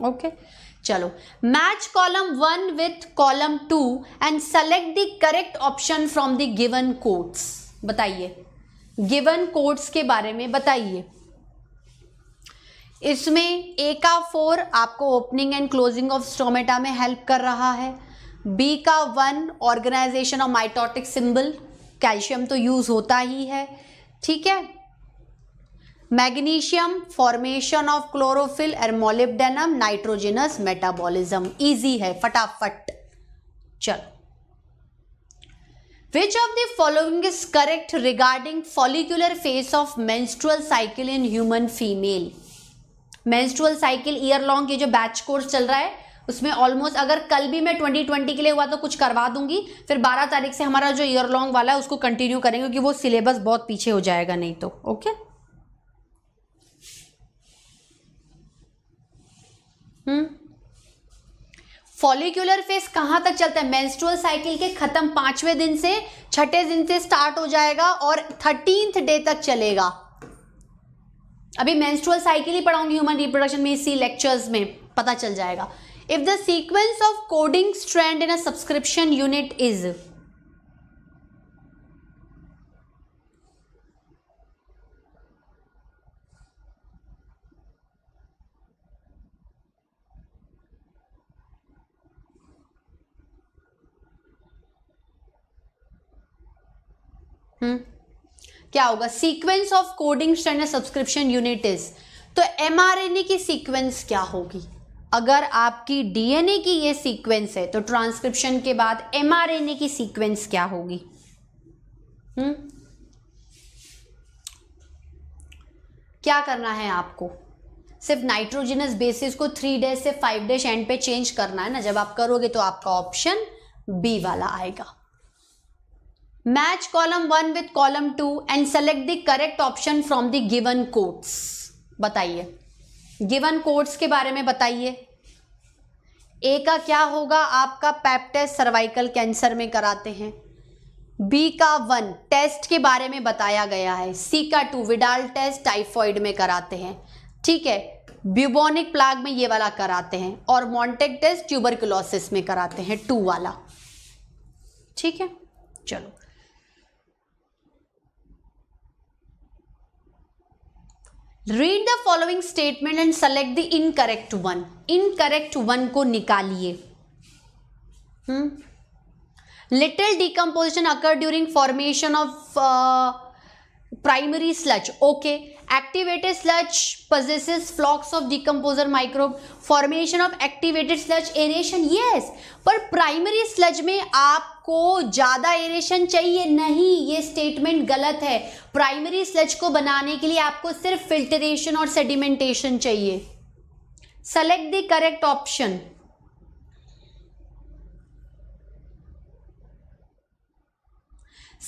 ओके okay? चलो match column one with column two and select the correct option from the given codes बताइए गिवन कोड्स के बारे में बताइए इसमें ए का फोर आपको opening and closing of stomata में हेल्प कर रहा है बी का one organisation of mitotic symbol calcium तो यूज होता ही है ठीक है magnesium formation of chlorophyll and nitrogenous metabolism easy है फटाफट चलो which of the following is correct regarding follicular phase of menstrual cycle in human female menstrual cycle year long ये जो बैच कोर्स चल रहा है उसमें ऑलमोस्ट अगर कल भी मैं 2020 के लिए हुआ तो कुछ करवा दूंगी फिर 12 तारीख से हमारा जो ईयर लॉन्ग वाला है उसको कंटिन्यू करेंगे क्योंकि वो सिलेबस बहुत पीछे हो जाएगा नहीं तो ओके okay? फॉलिक्यूलर फेस कहां तक चलता है मेंस्ट्रुअल साइकिल के खत्म पांचवें दिन से छठे दिन से स्टार्ट हो जाएगा और थर्टींथ डे तक चलेगा अभी मेंस्ट्रुअल साइकिल ही पढ़ाऊंगी ह्यूमन रिप्रोडक्शन में इसी लेक्चर्स में पता चल जाएगा if the sequence of coding strand in a transcription unit is hmm? क्या होगा sequence of coding strand transcription unit is तो एमआरएनए की सीक्वेंस क्या होगी अगर आपकी डीएनए की ये सीक्वेंस है तो ट्रांसक्रिप्शन के बाद एमआरएनए की सीक्वेंस क्या होगी हम्म क्या करना है आपको सिर्फ नाइट्रोजिनस बेसिस को थ्री डे से फाइव डे एंड पे चेंज करना है ना जब आप करोगे तो आपका ऑप्शन बी वाला आएगा match column one with column two and select the correct option from the given codes बताइए गिवन कोड्स के बारे में बताइए ए का क्या होगा आपका पैप टेस्ट सर्वाइकल कैंसर में कराते हैं बी का वन टेस्ट के बारे में बताया गया है सी का टू विडाल टेस्ट टाइफॉइड में कराते हैं ठीक है ब्यूबोनिक प्लाग में ये वाला कराते हैं और मॉन्टेक टेस्ट ट्यूबरकुलोसिस में कराते हैं टू वाला ठीक है चलो read the following statement and select the incorrect one incorrect one को निकालिए little decomposition occur during formation of primary sludge okay activated sludge possesses flocs of decomposer microbe formation of activated sludge aeration yes पर primary sludge में आप आपको ज़्यादा aeration चाहिए नहीं ये स्टेटमेंट गलत है प्राइमरी स्लज को बनाने के लिए आपको सिर्फ फिल्टरेशन और सेडिमेंटेशन चाहिए select the correct option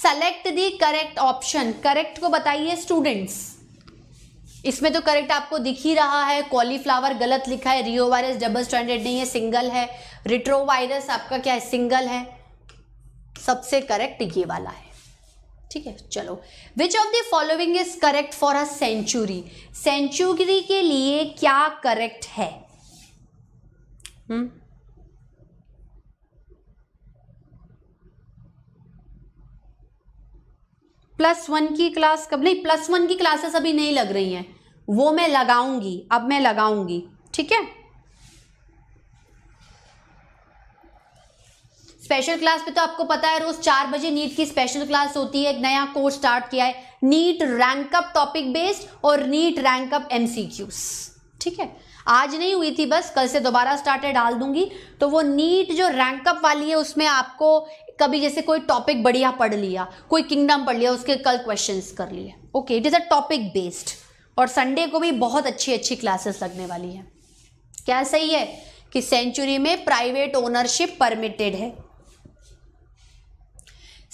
select the correct option correct को बताइए स्टूडेंट्स इसमें तो करेक्ट आपको दिख ही रहा है कॉलीफ्लावर गलत लिखा है रियो वायरस डबल स्टैंडर्ड नहीं है सिंगल है रिट्रोवायरस आपका क्या है सिंगल है सबसे करेक्ट ये वाला है ठीक है चलो which of the following is correct for a century century के लिए क्या करेक्ट है हुँ? प्लस वन की क्लास कब नहीं प्लस वन की क्लासेस अभी नहीं लग रही हैं वो मैं लगाऊंगी अब मैं लगाऊंगी ठीक है स्पेशल क्लास पे तो आपको पता है रोज चार बजे नीट की स्पेशल क्लास होती है एक नया कोर्स स्टार्ट किया है नीट रैंकअप टॉपिक बेस्ड और नीट रैंकअप एम ठीक है आज नहीं हुई थी बस कल से दोबारा स्टार्ट है डाल दूंगी तो वो नीट जो रैंकअप वाली है उसमें आपको कभी जैसे कोई टॉपिक बढ़िया पढ़ लिया कोई किंगडम पढ़ लिया उसके कल क्वेश्चंस कर लिए okay it is a topic based और संडे को भी बहुत अच्छी अच्छी क्लासेस लगने वाली है क्या सही है कि सेंचुरी में प्राइवेट ओनरशिप परमिटेड है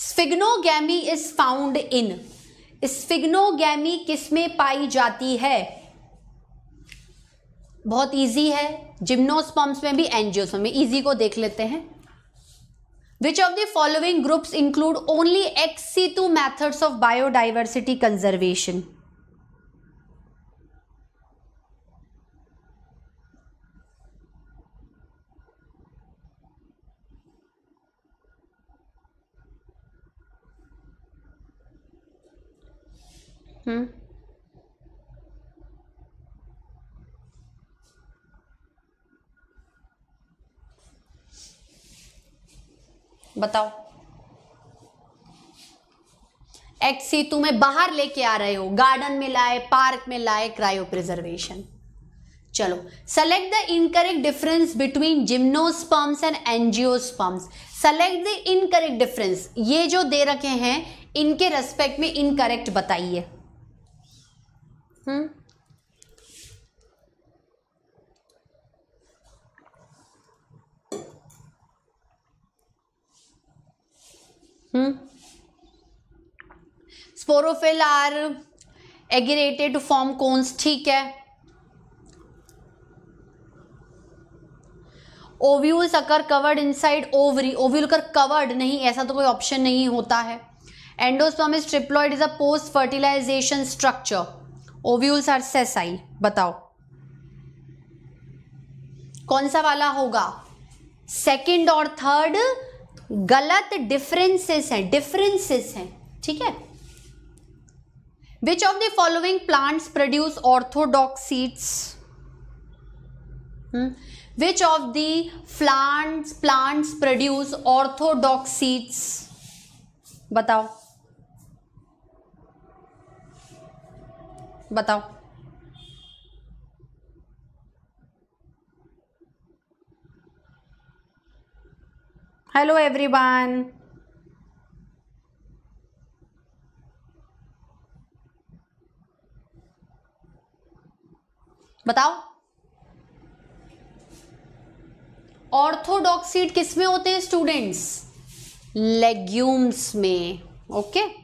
स्फिग्नोगैमी इज फाउंड इन स्फिग्नोगैमी किस में पाई जाती है बहुत इजी है जिम्नोस्पम्स में भी एनजीओस में इजी को देख लेते हैं which of the following groups include only ex situ methods of biodiversity conservation hmm बताओ एक्स सी तुम्हें बाहर लेके आ रहे हो गार्डन में लाए पार्क में लाए क्रायो प्रिजर्वेशन चलो select the incorrect difference between gymnosperms and angiosperms select the incorrect difference ये जो दे रखे हैं इनके रेस्पेक्ट में इनकरेक्ट बताइए hmm. Hmm. Sporophyll are aggregated to form cones ठीक है ovules occur covered inside ovary ovule कर कवर्ड नहीं ऐसा तो कोई ऑप्शन नहीं होता है endosperm is triploid is a post fertilisation structure ovules are sessile बताओ कौन सा वाला होगा सेकंड और थर्ड गलत डिफरेंसेस हैं डिफरेंसेस हैं ठीक है which of the following plants produce orthodox seeds which of the plants plants produce orthodox seeds बताओ बताओ हेलो एवरीवन बताओ ऑर्थोडॉक्सीड किसमें होते हैं स्टूडेंट्स लेग्यूम्स में okay okay?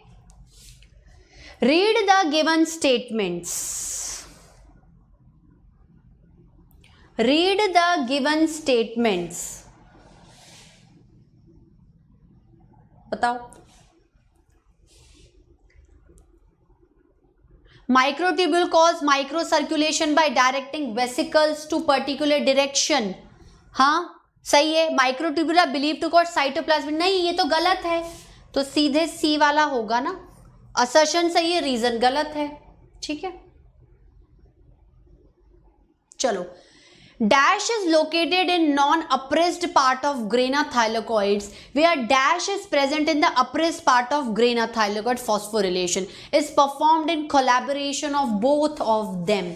read the given statements read the given statements बताओ microtubule cause microcirculation by directing vesicles to particular direction हाँ सही है माइक्रोट्यूबुला बिलीव टू कॉट साइटोप्लाज्म नहीं ये तो गलत है तो सीधे सी वाला होगा ना असर्शन सही है रीजन गलत है ठीक है चलो dash is located in non appressed part of grana thylakoid we are dash is present in the appressed part of grana thylakoid phosphorylation is perform in collaboration of both of them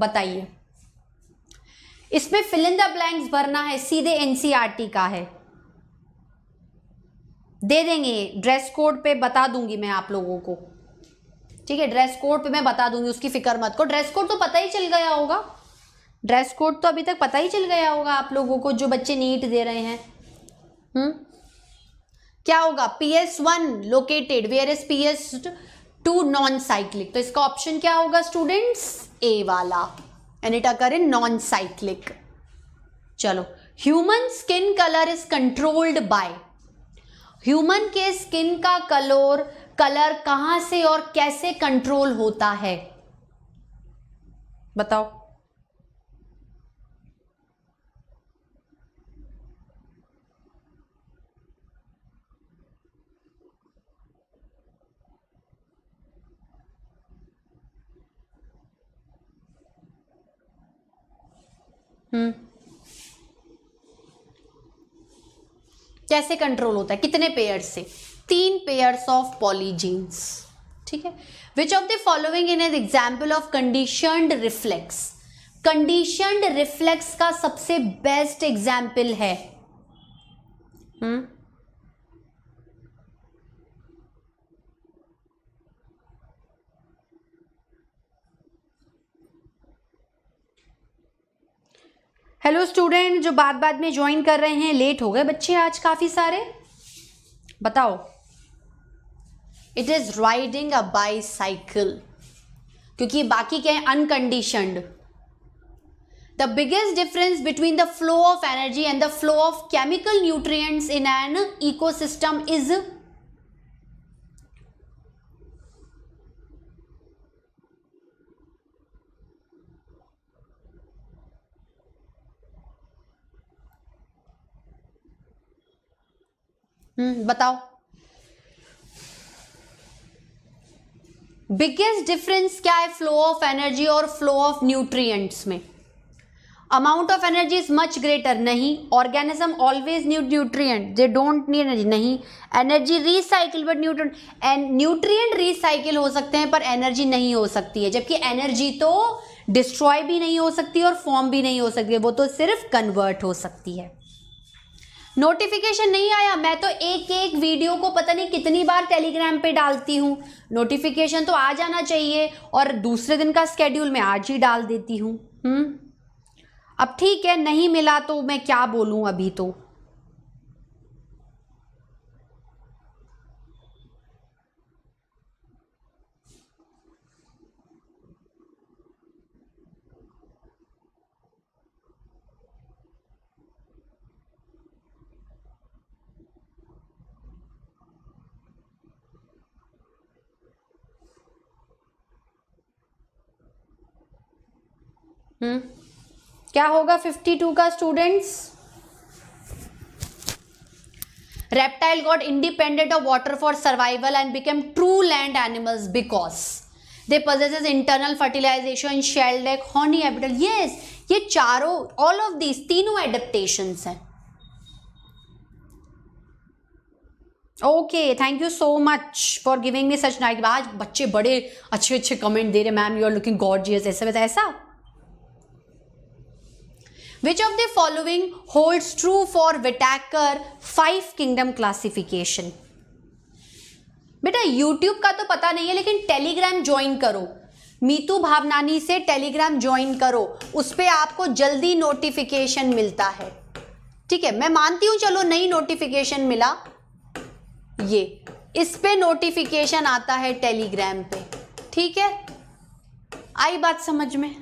बताइए इसमें fill in the blanks भरना है सीधे NCERT e का है दे देंगे dress code पे बता दूंगी मैं आप लोगों को ठीक है ड्रेस कोड पे मैं बता दूंगी उसकी फिक्र मत को ड्रेस कोड तो पता ही चल गया होगा ड्रेस कोड तो अभी तक पता ही चल गया होगा आप लोगों को जो बच्चे नीट दे रहे हैं हम्म क्या होगा P S one located where S P S two non cyclic तो इसका ऑप्शन क्या होगा स्टूडेंट्स ए वाला and it occur in non cyclic चलो human skin colour is controlled by human के स्किन का कलर कलर कहां से और कैसे कंट्रोल होता है बताओ हम्म कैसे कंट्रोल होता है कितने पेयर्स से तीन पेयर्स ऑफ पॉलीजीन्स ठीक है which of the following in as example of conditioned reflex conditioned reflex का सबसे बेस्ट एग्जाम्पल है हम्म? हेलो स्टूडेंट जो बाद बाद में ज्वाइन कर रहे हैं लेट हो गए बच्चे आज काफी सारे बताओ it is riding a bicycle क्योंकि बाकी क्या है unconditioned the biggest difference between the flow of energy and the flow of chemical nutrient in an ecosystem is hmm, बताओ बिगेस्ट डिफरेंस क्या है फ्लो ऑफ एनर्जी और फ्लो ऑफ न्यूट्रिएंट्स में amount of energy is much greater नहीं organism always new nutrient they don't need energy नहीं energy recycle but nutrient and nutrient recycle हो सकते हैं पर एनर्जी नहीं हो सकती है जबकि एनर्जी तो डिस्ट्रॉय भी नहीं हो सकती और फॉर्म भी नहीं हो सकती है वो तो सिर्फ कन्वर्ट हो सकती है नोटिफिकेशन नहीं आया मैं तो एक एक वीडियो को पता नहीं कितनी बार टेलीग्राम पे डालती हूँ नोटिफिकेशन तो आ जाना चाहिए और दूसरे दिन का स्केड्यूल मैं आज ही डाल देती हूँ हम्म। अब ठीक है नहीं मिला तो मैं क्या बोलूँ अभी तो हम्म क्या होगा फिफ्टी टू का students reptile got independent of water for survival and became true land animals because they possess internal fertilisation shelled lake horny एबिटल येस ये चारों ऑल ऑफ दीज तीनों एडेप्टेशन है okay thank you so much for giving me such nice आज बच्चे बड़े अच्छे अच्छे कमेंट दे रहे ma'am you are looking good जी ऐसे ऐसा ऐसा which of the following hold true for Whittaker five kingdom classification बेटा यूट्यूब का तो पता नहीं है लेकिन टेलीग्राम ज्वाइन करो मीतू भावनानी से टेलीग्राम ज्वाइन करो उस पर आपको जल्दी नोटिफिकेशन मिलता है ठीक है मैं मानती हूं चलो नई नोटिफिकेशन मिला ये इस पे नोटिफिकेशन आता है टेलीग्राम पे ठीक है आई बात समझ में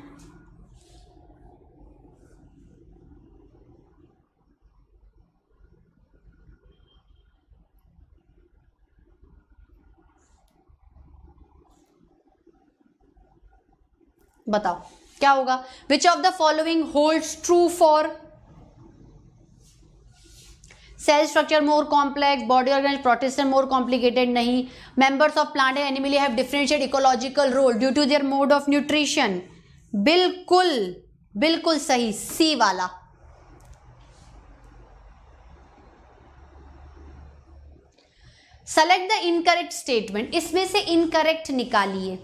बताओ क्या होगा which of the following hold true for cell structure more complex body organ protista more complicated नहीं members of plant and have differentiate ecological role due to their mode of nutrition बिल्कुल बिल्कुल सही सी वाला सेलेक्ट द इनकरेक्ट स्टेटमेंट इसमें से incorrect निकालिए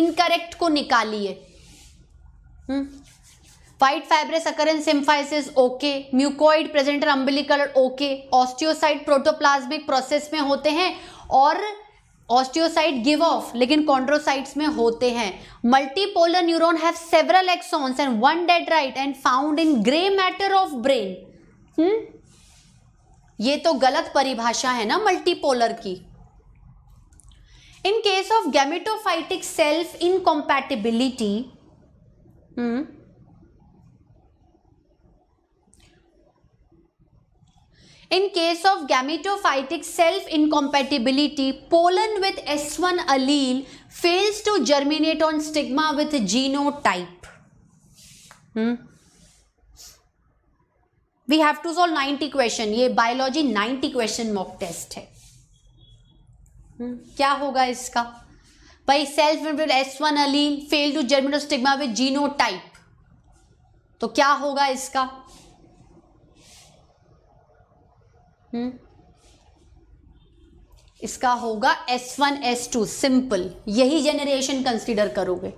incorrect को निकालिए hmm. white fibrous occurrence symphysis okay mucoid present in umbilical okay osteocyte protoplasmic process में होते हैं और ऑस्टियोसाइट गिव ऑफ लेकिन कॉन्ड्रोसाइट्स में होते हैं multipolar neuron have several axons and one dead right and found in grey matter of brain ये तो गलत परिभाषा है ना मल्टीपोलर की in case of gametophytic self incompatibility in case of gametophytic self incompatibility pollen with S one allele fails to germinate on stigma with genotype we have to solve ninety question ये biology ninety question mock test है hmm. क्या होगा इसका भाई self inflammatory S one allele fail to germinate stigma genotype तो क्या होगा इसका हम्म इसका होगा S1 S2 सिंपल यही जेनरेशन कंसीडर करोगे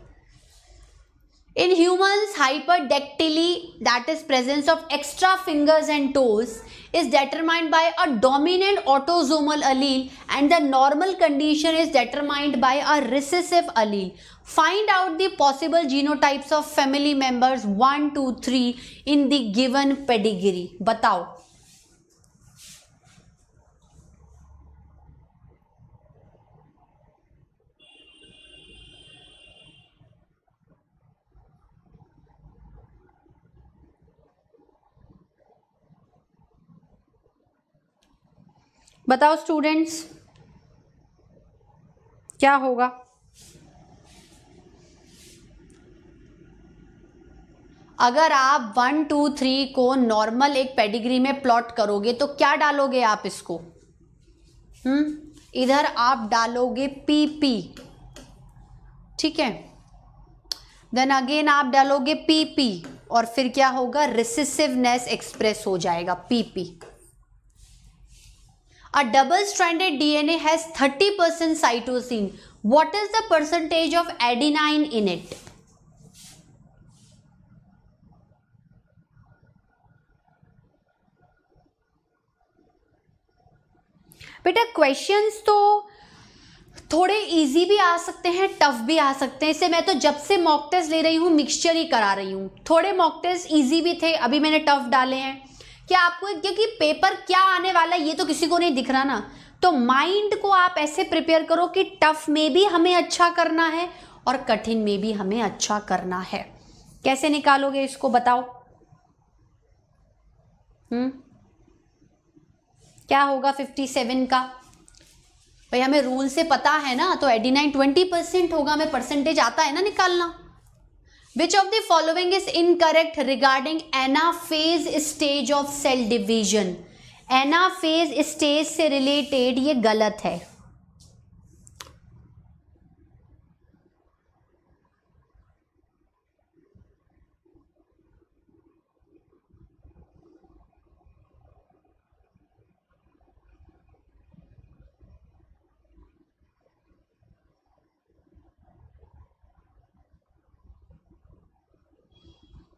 In humans, hyperdactyly, that is presence of extra fingers and toes, is determined by a dominant autosomal allele and the normal condition is determined by a recessive allele. Find out the possible genotypes of family members 1, 2, 3 in the given pedigree. Batao. बताओ students क्या होगा अगर आप one two three को normal एक pedigree में plot करोगे तो क्या डालोगे आप इसको हम्म इधर आप डालोगे पी पी ठीक है देन अगेन आप डालोगे पी पी और फिर क्या होगा रिसेसिवनेस एक्सप्रेस हो जाएगा P P A double-stranded DNA has 30% cytosine. What is the percentage of adenine in it? बेटा क्वेश्चंस तो थोड़े इजी भी आ सकते हैं टफ भी आ सकते हैं इसे मैं तो जब से मॉक टेस्ट ले रही हूँ मिक्सचर ही करा रही हूँ थोड़े मॉक टेस्ट इजी भी थे अभी मैंने टफ डाले हैं कि आपको क्योंकि पेपर क्या आने वाला है ये तो किसी को नहीं दिख रहा ना तो माइंड को आप ऐसे प्रिपेयर करो कि टफ में भी हमें अच्छा करना है और कठिन में भी हमें अच्छा करना है कैसे निकालोगे इसको बताओ हम्म क्या होगा फिफ्टी सेवन का भाई हमें रूल से पता है ना तो एडी नाइन ट्वेंटी परसेंट होगा हमें परसेंटेज आता है ना निकालना Which of the following is incorrect regarding anaphase stage of cell division? Anaphase stage से related ये गलत है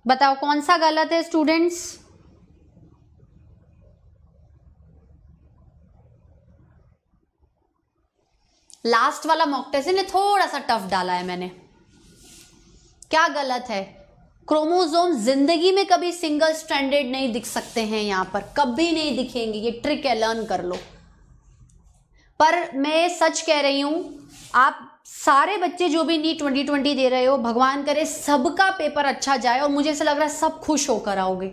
बताओ कौन सा गलत है स्टूडेंट्स लास्ट वाला मॉक टेस्ट ने थोड़ा सा टफ डाला है मैंने क्या गलत है क्रोमोसोम जिंदगी में कभी सिंगल स्टैंडर्ड नहीं दिख सकते हैं यहां पर कभी नहीं दिखेंगे ये ट्रिक है लर्न कर लो पर मैं सच कह रही हूं आप सारे बच्चे जो भी नीट ट्वेंटी ट्वेंटी दे रहे हो भगवान करे सबका पेपर अच्छा जाए और मुझे ऐसा लग रहा है सब खुश होकर आओगे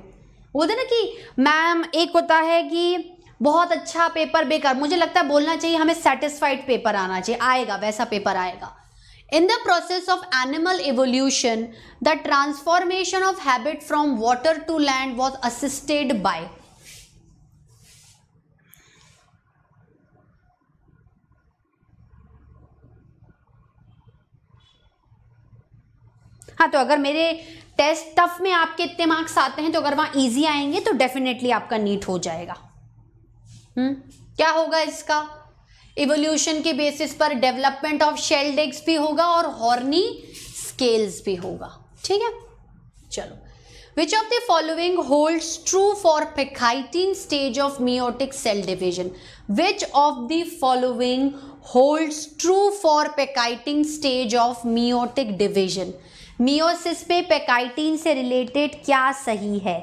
बोलते ना कि मैम एक होता है कि बहुत अच्छा पेपर बेकार मुझे लगता है बोलना चाहिए हमें सेटिस्फाइड पेपर आना चाहिए आएगा वैसा पेपर आएगा in the process of animal evolution the transformation of habit from water to land was assisted by हाँ तो अगर मेरे टेस्ट टफ में आपके इतने मार्क्स आते हैं तो अगर वहां इजी आएंगे तो डेफिनेटली आपका नीट हो जाएगा हम्म क्या होगा इसका इवोल्यूशन के बेसिस पर डेवलपमेंट ऑफ शेल डेग्स भी होगा और हॉर्नी स्केल्स भी होगा ठीक है चलो which of the following hold true for pachytene stage of meiotic cell division which of the following holds true for pachytene stage of meiotic division meiosis पे pachytene से रिलेटेड क्या सही है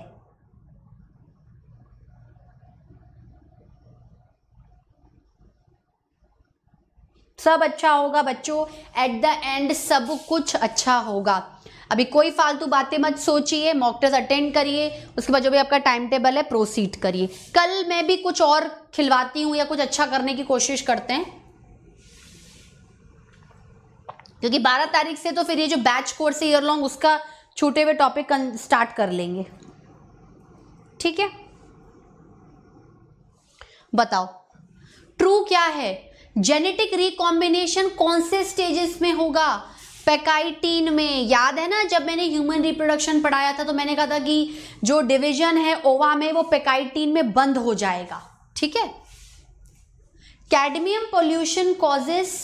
सब अच्छा होगा बच्चों एट द एंड सब कुछ अच्छा होगा अभी कोई फालतू बातें मत सोचिए मॉक टेस्ट अटेंड करिए उसके बाद जो भी आपका टाइम टेबल है प्रोसीड करिए कल मैं भी कुछ और खिलवाती हूँ या कुछ अच्छा करने की कोशिश करते हैं क्योंकि 12 तारीख से तो फिर ये जो बैच कोर्स है ईयर लॉन्ग उसका छूटे हुए टॉपिक स्टार्ट कर लेंगे ठीक है बताओ ट्रू क्या है जेनेटिक रिकॉम्बिनेशन कौन से स्टेजेस में होगा पेकाइटीन में याद है ना जब मैंने ह्यूमन रिप्रोडक्शन पढ़ाया था तो मैंने कहा था कि जो डिवीजन है ओवा में वो पेकाइटीन में बंद हो जाएगा ठीक है cadmium pollution causes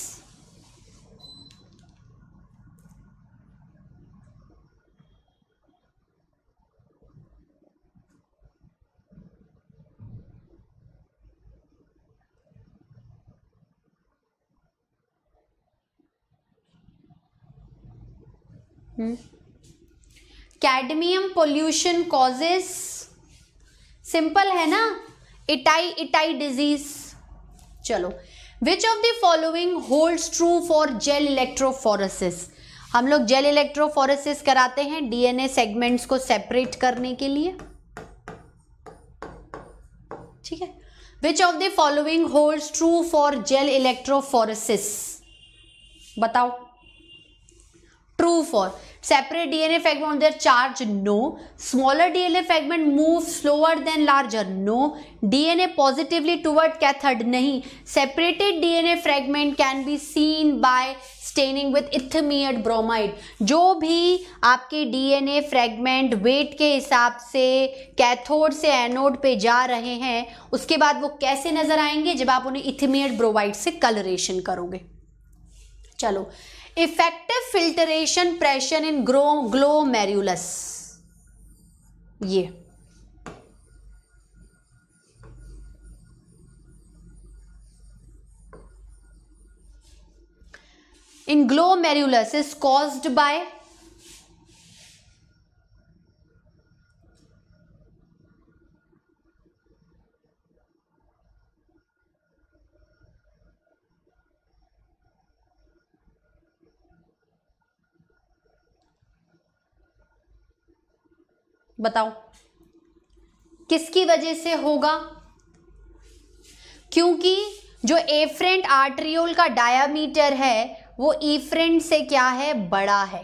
cadmium pollution causes simple है ना इटाई इटाई डिजीज चलो which of the following holds true for gel electrophoresis हम लोग जेल इलेक्ट्रोफोरेसिस कराते हैं डीएनए सेगमेंट्स को सेपरेट करने के लिए ठीक है which of the following holds true for gel electrophoresis बताओ true for separate DNA fragment their charge no smaller DNA fragment move slower than larger no DNA positively toward cathode नहीं separated DNA fragment can be seen by staining with ethidium bromide जो भी आपके DNA fragment wait के हिसाब से cathode से anode पे जा रहे हैं उसके बाद वो कैसे नजर आएंगे जब आप उन्हें इथमियड ब्रोमाइड से कलरेशन करोगे चलो effective filtration pressure in grow glomerulus ये in glomerulus is caused by बताओ किसकी वजह से होगा क्योंकि जो एफ्रेंट आर्ट्रियोल का डायामीटर है वो ईफ्रेंट से क्या है बड़ा है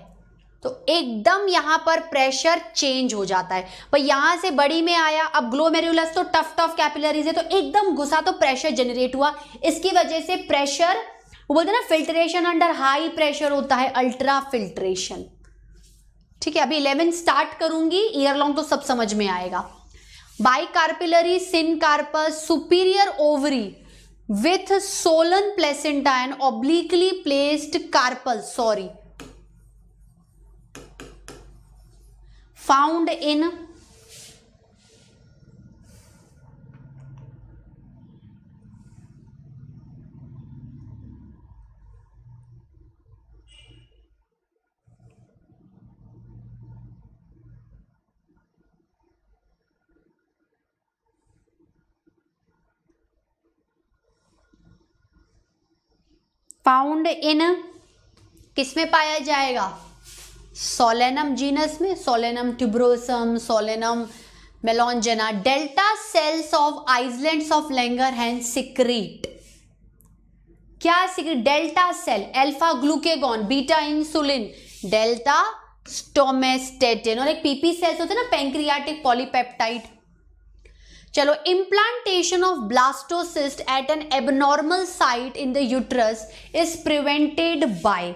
तो एकदम यहां पर प्रेशर चेंज हो जाता है पर यहां से बड़ी में आया अब ग्लोमेरुलस तो टफ टफ कैपिलरीज है तो एकदम घुसा तो प्रेशर जनरेट हुआ इसकी वजह से प्रेशर वो बोलते ना फिल्ट्रेशन अंडर हाई प्रेशर होता है अल्ट्रा फिल्ट्रेशन ठीक है अभी इलेवन स्टार्ट करूंगी ईयर लॉन्ग तो सब समझ में आएगा bicarpellary carpus superior ovary with swollen placenta and obliquely placed carpel sorry found in found in किस में पाया जाएगा सोलेनम जीनस में Solanum tuberosum Solanum melongena delta cells of island of Langerhans secrete क्या secrete delta cell alpha glucagon beta insulin delta somatostatin और एक PP cells होते हैं ना पेंक्रियाटिक पॉलीपेप्टाइड चलो implantation of blastocyst at an abnormal site in the uterus is prevented by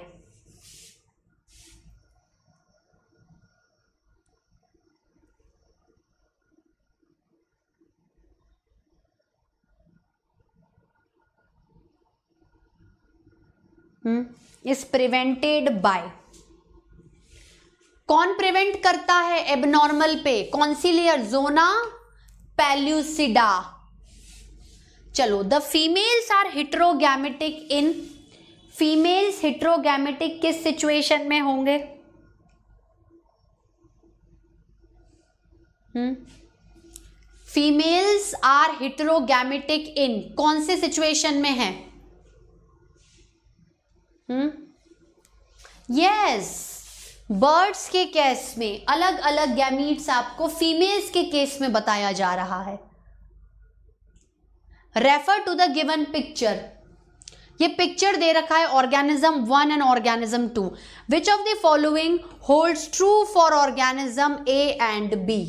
is prevented by कौन prevent करता है एबनॉर्मल पे कौन सी लेयर जोना पेल्यूसिडा चलो the females are heterogametic in females heterogametic किस सिचुएशन में होंगे फीमेल्स आर हिट्रोगेमेटिक इन कौन से सिचुएशन में है यस hmm? yes. बर्ड्स के केस में अलग अलग गैमीट्स आपको फीमेल्स के केस में बताया जा रहा है refer to the given picture ये पिक्चर दे रखा है organism one and organism two which of the following holds true for organism A and B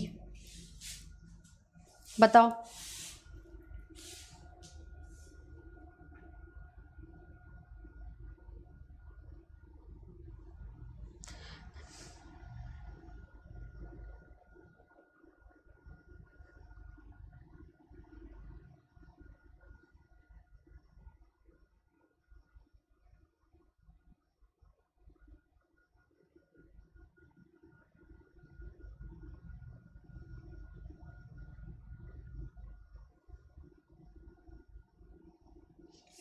बताओ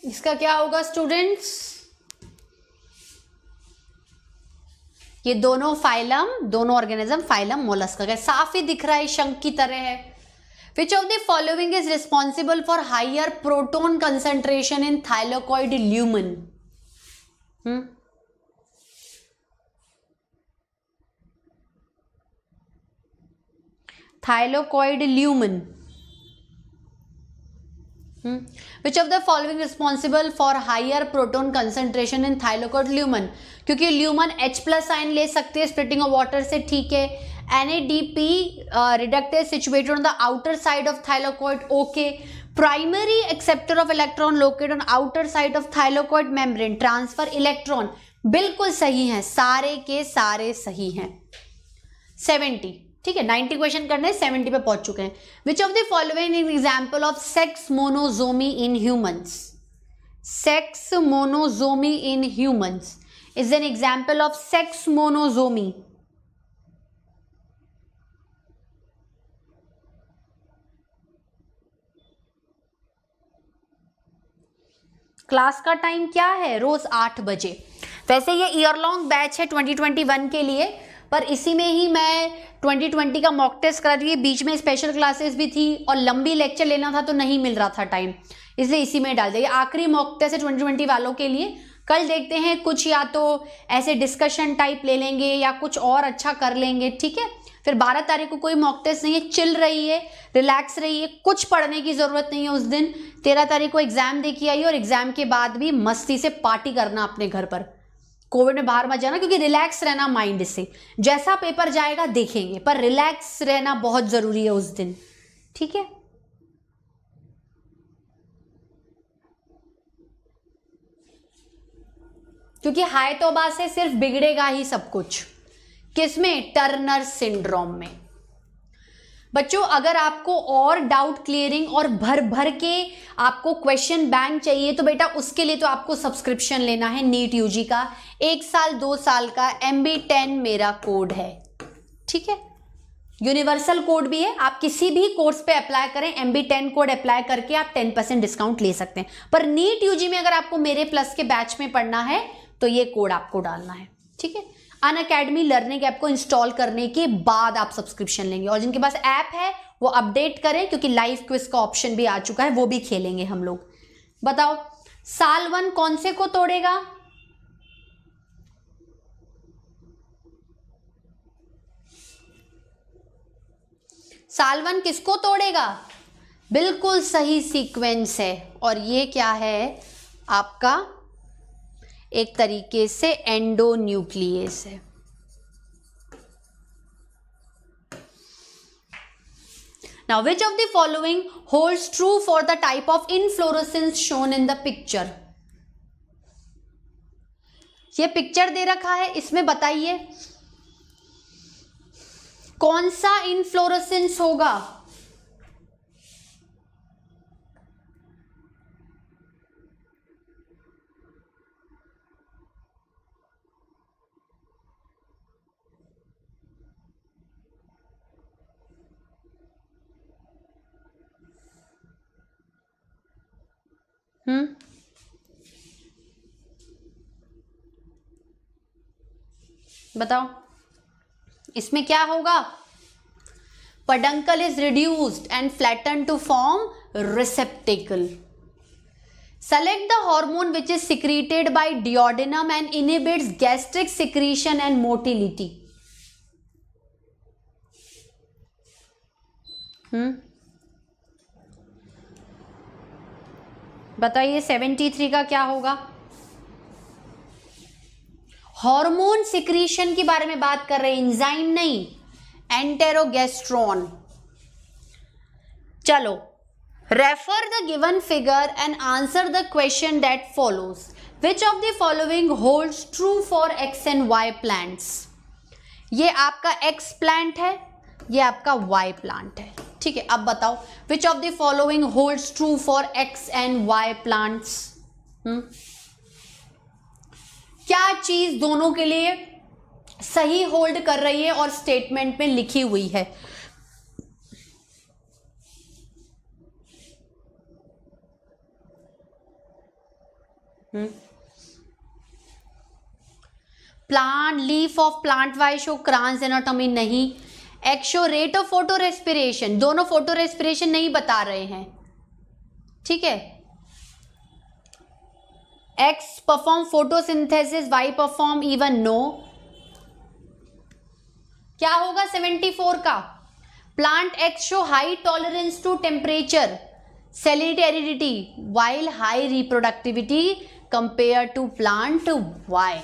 इसका क्या होगा स्टूडेंट्स ये दोनों फाइलम दोनों ऑर्गेनिज्म फाइलम मोलस्क है साफ ही दिख रहा है शंख की तरह है which of the following is responsible for higher proton concentration in thylakoid lumen thylakoid lumen which of the following responsible for higher proton concentration in thylakoid lumen क्योंकि ल्यूमन H प्लस आइन ले सकते हैं splitting of water से ठीक है N A D P reductase situated on the outer side of thylakoid okay primary acceptor of electron locate on outer side of thylakoid membrane transfer electron बिल्कुल सही है सारे के सारे सही हैं सेवेंटी ठीक है 90 क्वेश्चन करने सेवेंटी पे पहुंच चुके हैं which of the following is example of sex monosomy in humans sex monosomy in humans is an example of sex monosomy class का टाइम क्या है रोज आठ बजे वैसे ये ईयर लॉन्ग बैच है 2021 के लिए पर इसी में ही मैं 2020 का मॉक टेस्ट करा रही बीच में स्पेशल क्लासेस भी थी और लंबी लेक्चर लेना था तो नहीं मिल रहा था टाइम इसलिए इसी में डाल दिया आखिरी मॉक टेस्ट है ट्वेंटी वालों के लिए कल देखते हैं कुछ या तो ऐसे डिस्कशन टाइप ले लेंगे या कुछ और अच्छा कर लेंगे ठीक है फिर बारह तारीख को कोई मॉक टेस्ट नहीं है चिल रही है रिलैक्स रही है कुछ पढ़ने की ज़रूरत नहीं है उस दिन तेरह तारीख को एग्ज़ाम देखी आई और एग्ज़ाम के बाद भी मस्ती से पार्टी करना अपने घर पर कोविड में बाहर मत जाना क्योंकि रिलैक्स रहना माइंड से जैसा पेपर जाएगा देखेंगे पर रिलैक्स रहना बहुत ज़रूरी है उस दिन ठीक है क्योंकि हाय तोबा से सिर्फ बिगड़ेगा ही सब कुछ किसमें टर्नर सिंड्रोम में बच्चों अगर आपको और डाउट क्लियरिंग और भर भर के आपको क्वेश्चन बैंक चाहिए तो बेटा उसके लिए तो आपको सब्सक्रिप्शन लेना है नीट यू का एक साल दो साल का एम बी टेन मेरा कोड है ठीक है यूनिवर्सल कोड भी है आप किसी भी कोर्स पे अप्लाई करें M B ten code apply करके आप टेन परसेंट डिस्काउंट ले सकते हैं पर नीट यूजी में अगर आपको मेरे प्लस के बैच में पढ़ना है तो ये कोड आपको डालना है ठीक है अन अकेडमी लर्निंग ऐप को इंस्टॉल करने के बाद आप सब्सक्रिप्शन लेंगे और जिनके पास ऐप है वो अपडेट करें क्योंकि लाइव क्विज का ऑप्शन भी आ चुका है वो भी खेलेंगे हम लोग बताओ साल वन कौन से को तोड़ेगा साल वन किसको तोड़ेगा बिल्कुल सही सीक्वेंस है और ये क्या है आपका एक तरीके से एंडो न्यूक्लियस है now which of the following hold true for the type of inflorescence shown in the picture ये पिक्चर दे रखा है इसमें बताइए कौन सा इनफ्लोरोसेंस होगा हम्म बताओ इसमें क्या होगा peduncle is reduced and flatten to form receptacle select the hormone which is secreted by duodenum and inhibits gastric secretion and motility hmm बताइए सेवेंटी थ्री का क्या होगा हार्मोन सिक्रीशन के बारे में बात कर रहे हैं इंजाइम नहीं एंटेरोगेस्ट्रॉन चलो refer the given figure and answer the question that follows which of the following holds true for X and Y plants ये आपका एक्स प्लांट है ये आपका वाई प्लांट है ठीक है अब बताओ which of the following holds true for X and Y plants क्या चीज दोनों के लिए सही होल्ड कर रही है और स्टेटमेंट में लिखी हुई है plant leaf of plant Y show Kranz anatomy नहीं X show rate of photorespiration दोनों फोटो रेस्पिरेशन नहीं बता रहे हैं ठीक है X perform photosynthesis Y perform even no क्या होगा सेवेंटी फोर का plant X show high tolerance to temperature salinity aridity while high reproductivity compare to plant Y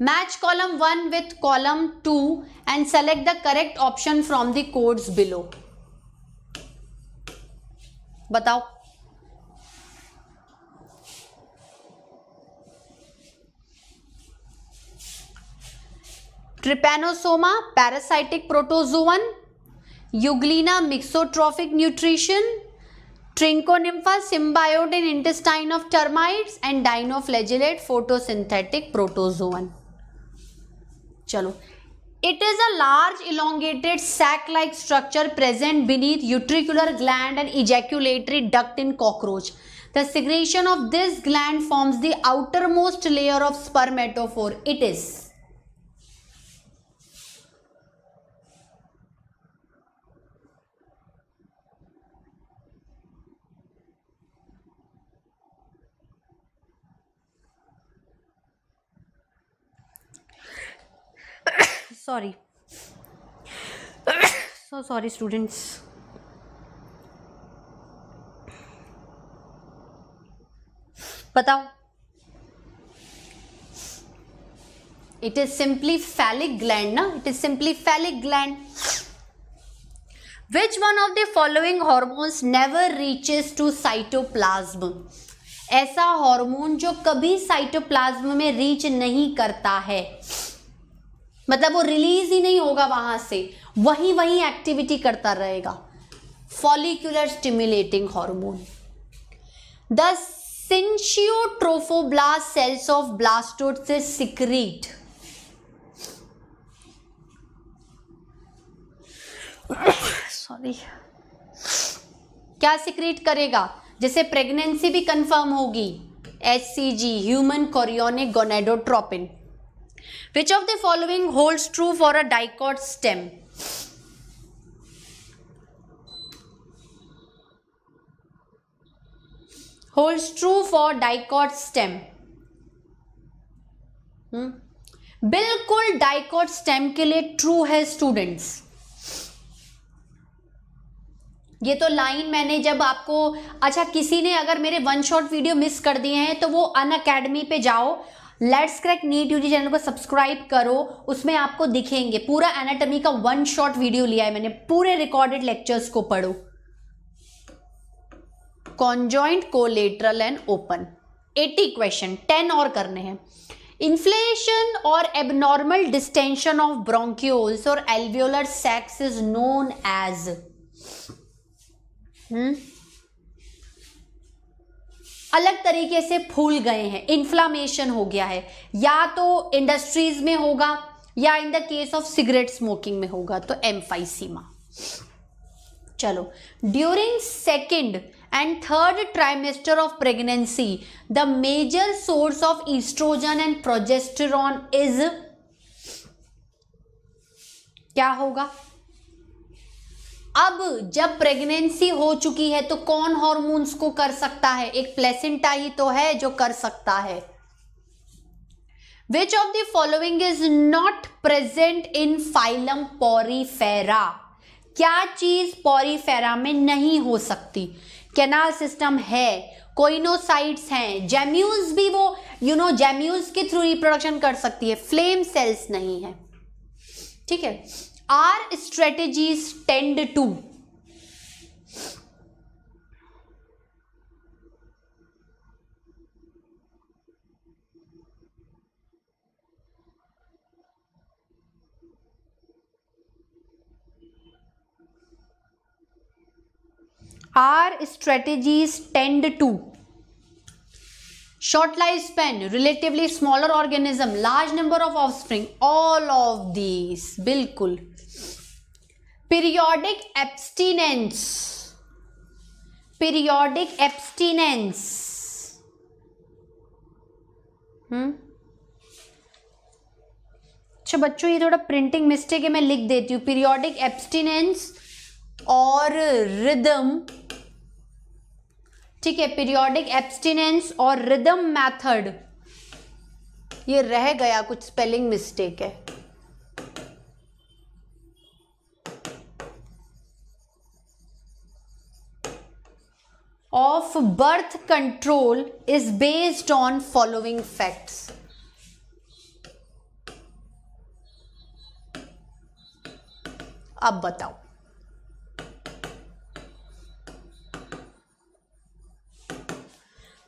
Match column 1 with column 2 and select the correct option from the codes below. बताओ trypanosoma parasitic protozoan euglena mixotrophic nutrition trichonympha symbiote in intestine of termites and dinoflagellate photosynthetic protozoan चलो it is a large elongated sac like structure present beneath utricular gland and ejaculatory duct in cockroach the secretion of this gland forms the outermost layer of spermatophore it is sorry so sorry students बताओ it is simply phallic gland ना it is simply phallic gland which one of the following hormones never reaches to cytoplasm ऐसा hormone जो कभी cytoplasm में reach नहीं करता है मतलब वो रिलीज ही नहीं होगा वहां से वही वही एक्टिविटी करता रहेगा follicular stimulating hormone the syncytiotrophoblast cells of blastocyst से सिक्रीट सॉरी क्या सिक्रीट करेगा जैसे प्रेगनेंसी भी कंफर्म होगी S C G human chorionic gonadotropin which of the following hold true for a dicot stem hold true for dicot stem बिल्कुल dicot stem के लिए true है स्टूडेंट्स ये तो लाइन मैंने जब आपको अच्छा किसी ने अगर मेरे वन शॉट वीडियो मिस कर दिए हैं तो वो अन अकेडमी पे जाओ let's crack NEET UG channel को सब्सक्राइब करो उसमें आपको दिखेंगे पूरा एनाटॉमी का वन शॉट वीडियो लिया है मैंने पूरे रिकॉर्डेड लेक्चर्स को पढ़ो conjoint collateral and open 80 question 10 और करने हैं इन्फ्लेशन और एबनॉर्मल डिस्टेंशन ऑफ bronchioles और alveolar sacs is known as अलग तरीके से फूल गए हैं इन्फ्लामेशन हो गया है या तो इंडस्ट्रीज में होगा या in the case of cigarette smoking में होगा तो एम्फाइसीमा चलो during second and third trimester of pregnancy the major source of oestrogen and progesterone is क्या होगा अब जब प्रेगनेंसी हो चुकी है तो कौन हॉर्मोन्स को कर सकता है एक प्लेसेंटा ही तो है जो कर सकता है which of the following is not present in phylum Porifera क्या चीज पॉरीफेरा में नहीं हो सकती कैनाल सिस्टम है कोइनोसाइट्स हैं जेम्यूज भी वो यू नो जेम्यूज के थ्रू रिप्रोडक्शन कर सकती है फ्लेम सेल्स नहीं है ठीक है our strategies tend to our strategies tend to short lifespan relatively smaller organism large number of offspring all of these bilkul periodic abstinence periodic abstinence अच्छा बच्चों ये थोड़ा प्रिंटिंग मिस्टेक है मैं लिख देती हूँ पीरियोडिक एब्सटीनेंस और रिदम ठीक है पीरियोडिक एब्सटीनेंस और रिदम मेथड ये रह गया कुछ स्पेलिंग मिस्टेक है of birth control is based on following facts अब बताओ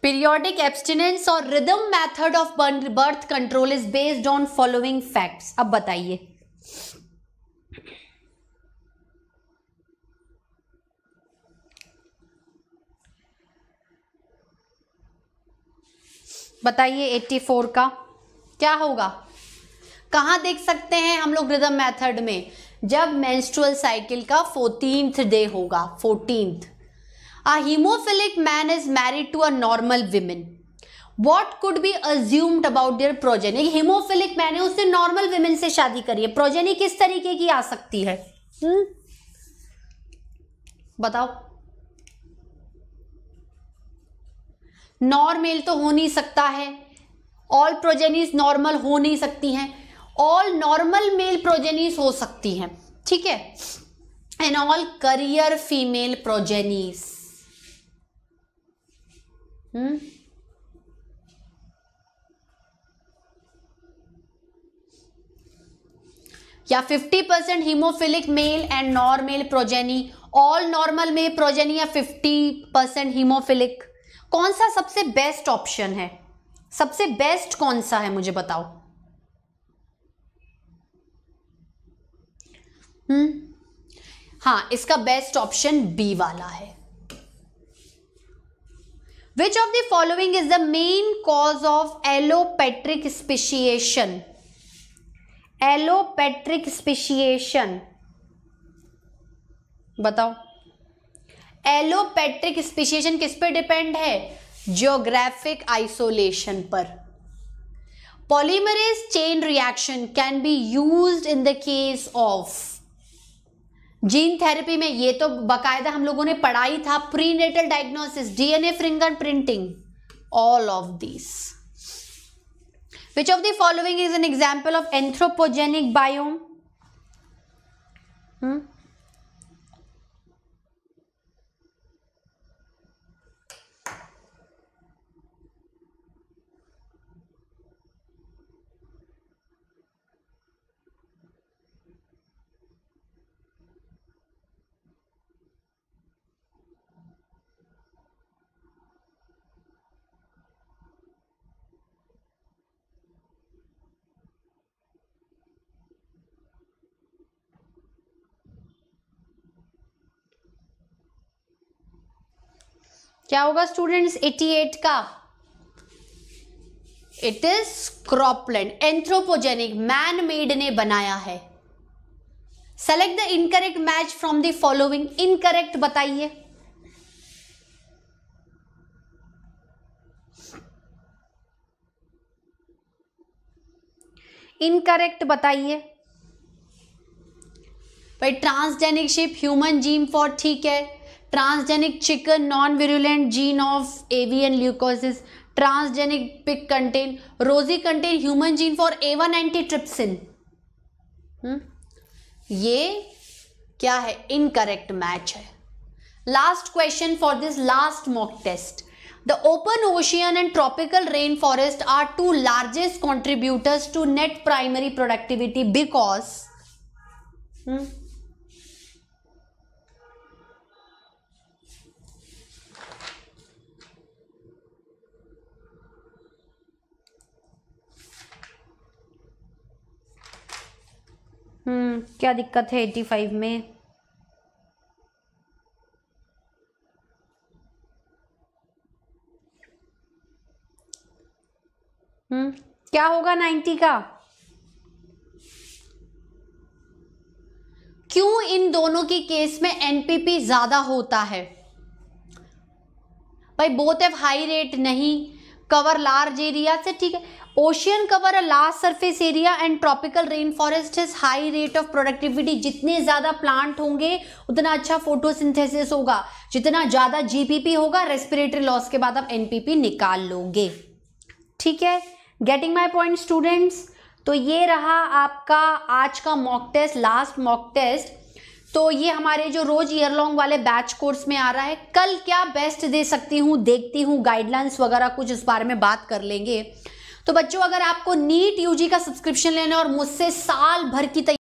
पीरियोडिक एब्सटिनेंस और rhythm method of birth control is based on following facts अब बताइए बताइए 84 का क्या होगा कहाँ देख सकते हैं हम लोग रिदम मेथड में जब मेंस्ट्रुअल साइकिल का फोर्टींथ डे होगा fourteenth a haemophilic man is married to a normal women what could be assumed about their progenic haemophilic man है उसने नॉर्मल विमेन से शादी करी है प्रोजेनिक किस तरीके की आ सकती है हुँ? हम्म? बताओ नॉर्मेल तो हो नहीं सकता है ऑल प्रोजेनिस नॉर्मल हो नहीं सकती हैं ऑल नॉर्मल मेल प्रोजेनिस हो सकती हैं ठीक है and all carrier female progenies या 50 percent haemophilic male and normal progeny all normal male progeny या 50 परसेंट हीमोफिलिक कौन सा सबसे बेस्ट ऑप्शन है सबसे बेस्ट कौन सा है मुझे बताओ हम्म हाँ इसका बेस्ट ऑप्शन बी वाला है which of the following is the main cause of allopatric speciation allopatric speciation बताओ एलोपैट्रिक स्पीशिएशन किस पे डिपेंड है जियोग्राफिक आइसोलेशन पर polymerase chain reaction can be use in the case of gene therapy में ये तो बकायदा हम लोगों ने पढ़ाई था prenatal diagnosis DNA fingerprinting all of this which of the following is an example of anthropogenic biome क्या होगा स्टूडेंट्स 88 का it is cropland anthropogenic man made ने बनाया है select the incorrect match from the following incorrect बताइए incorrect बताइए भाई transgenic sheep human gene for ठीक है transgenic chicken non-virulent gene of avian leukosis transgenic pig contain rosy contain human gene for A1 antitrypsin hmm? ये क्या है incorrect match है Last question for this last mock test. The open ocean and tropical rainforest are two largest contributors to net primary productivity because hmm, हम्म क्या दिक्कत है eighty five में हम्म क्या होगा नाइन्टी का क्यों इन दोनों के केस में एनपीपी ज्यादा होता है भाई बोथ हैव हाई रेट नहीं कवर लार्ज एरिया से ठीक है ocean cover a large surface area and tropical rain forest is high rate of productivity जितने ज़्यादा प्लांट होंगे उतना अच्छा फोटोसिंथेसिस होगा जितना ज़्यादा जीपीपी होगा रेस्पिरेटरी लॉस के बाद आप एनपीपी निकाल लोगे ठीक है गेटिंग माई पॉइंट स्टूडेंट्स तो ये रहा आपका आज का mock test last mock test तो ये हमारे जो रोज ईयर लॉन्ग वाले बैच कोर्स में आ रहा है कल क्या बेस्ट दे सकती हूँ देखती हूँ गाइडलाइंस वगैरह कुछ इस बारे में बात कर लेंगे तो बच्चों अगर आपको नीट यूजी का सब्सक्रिप्शन लेना और मुझसे साल भर की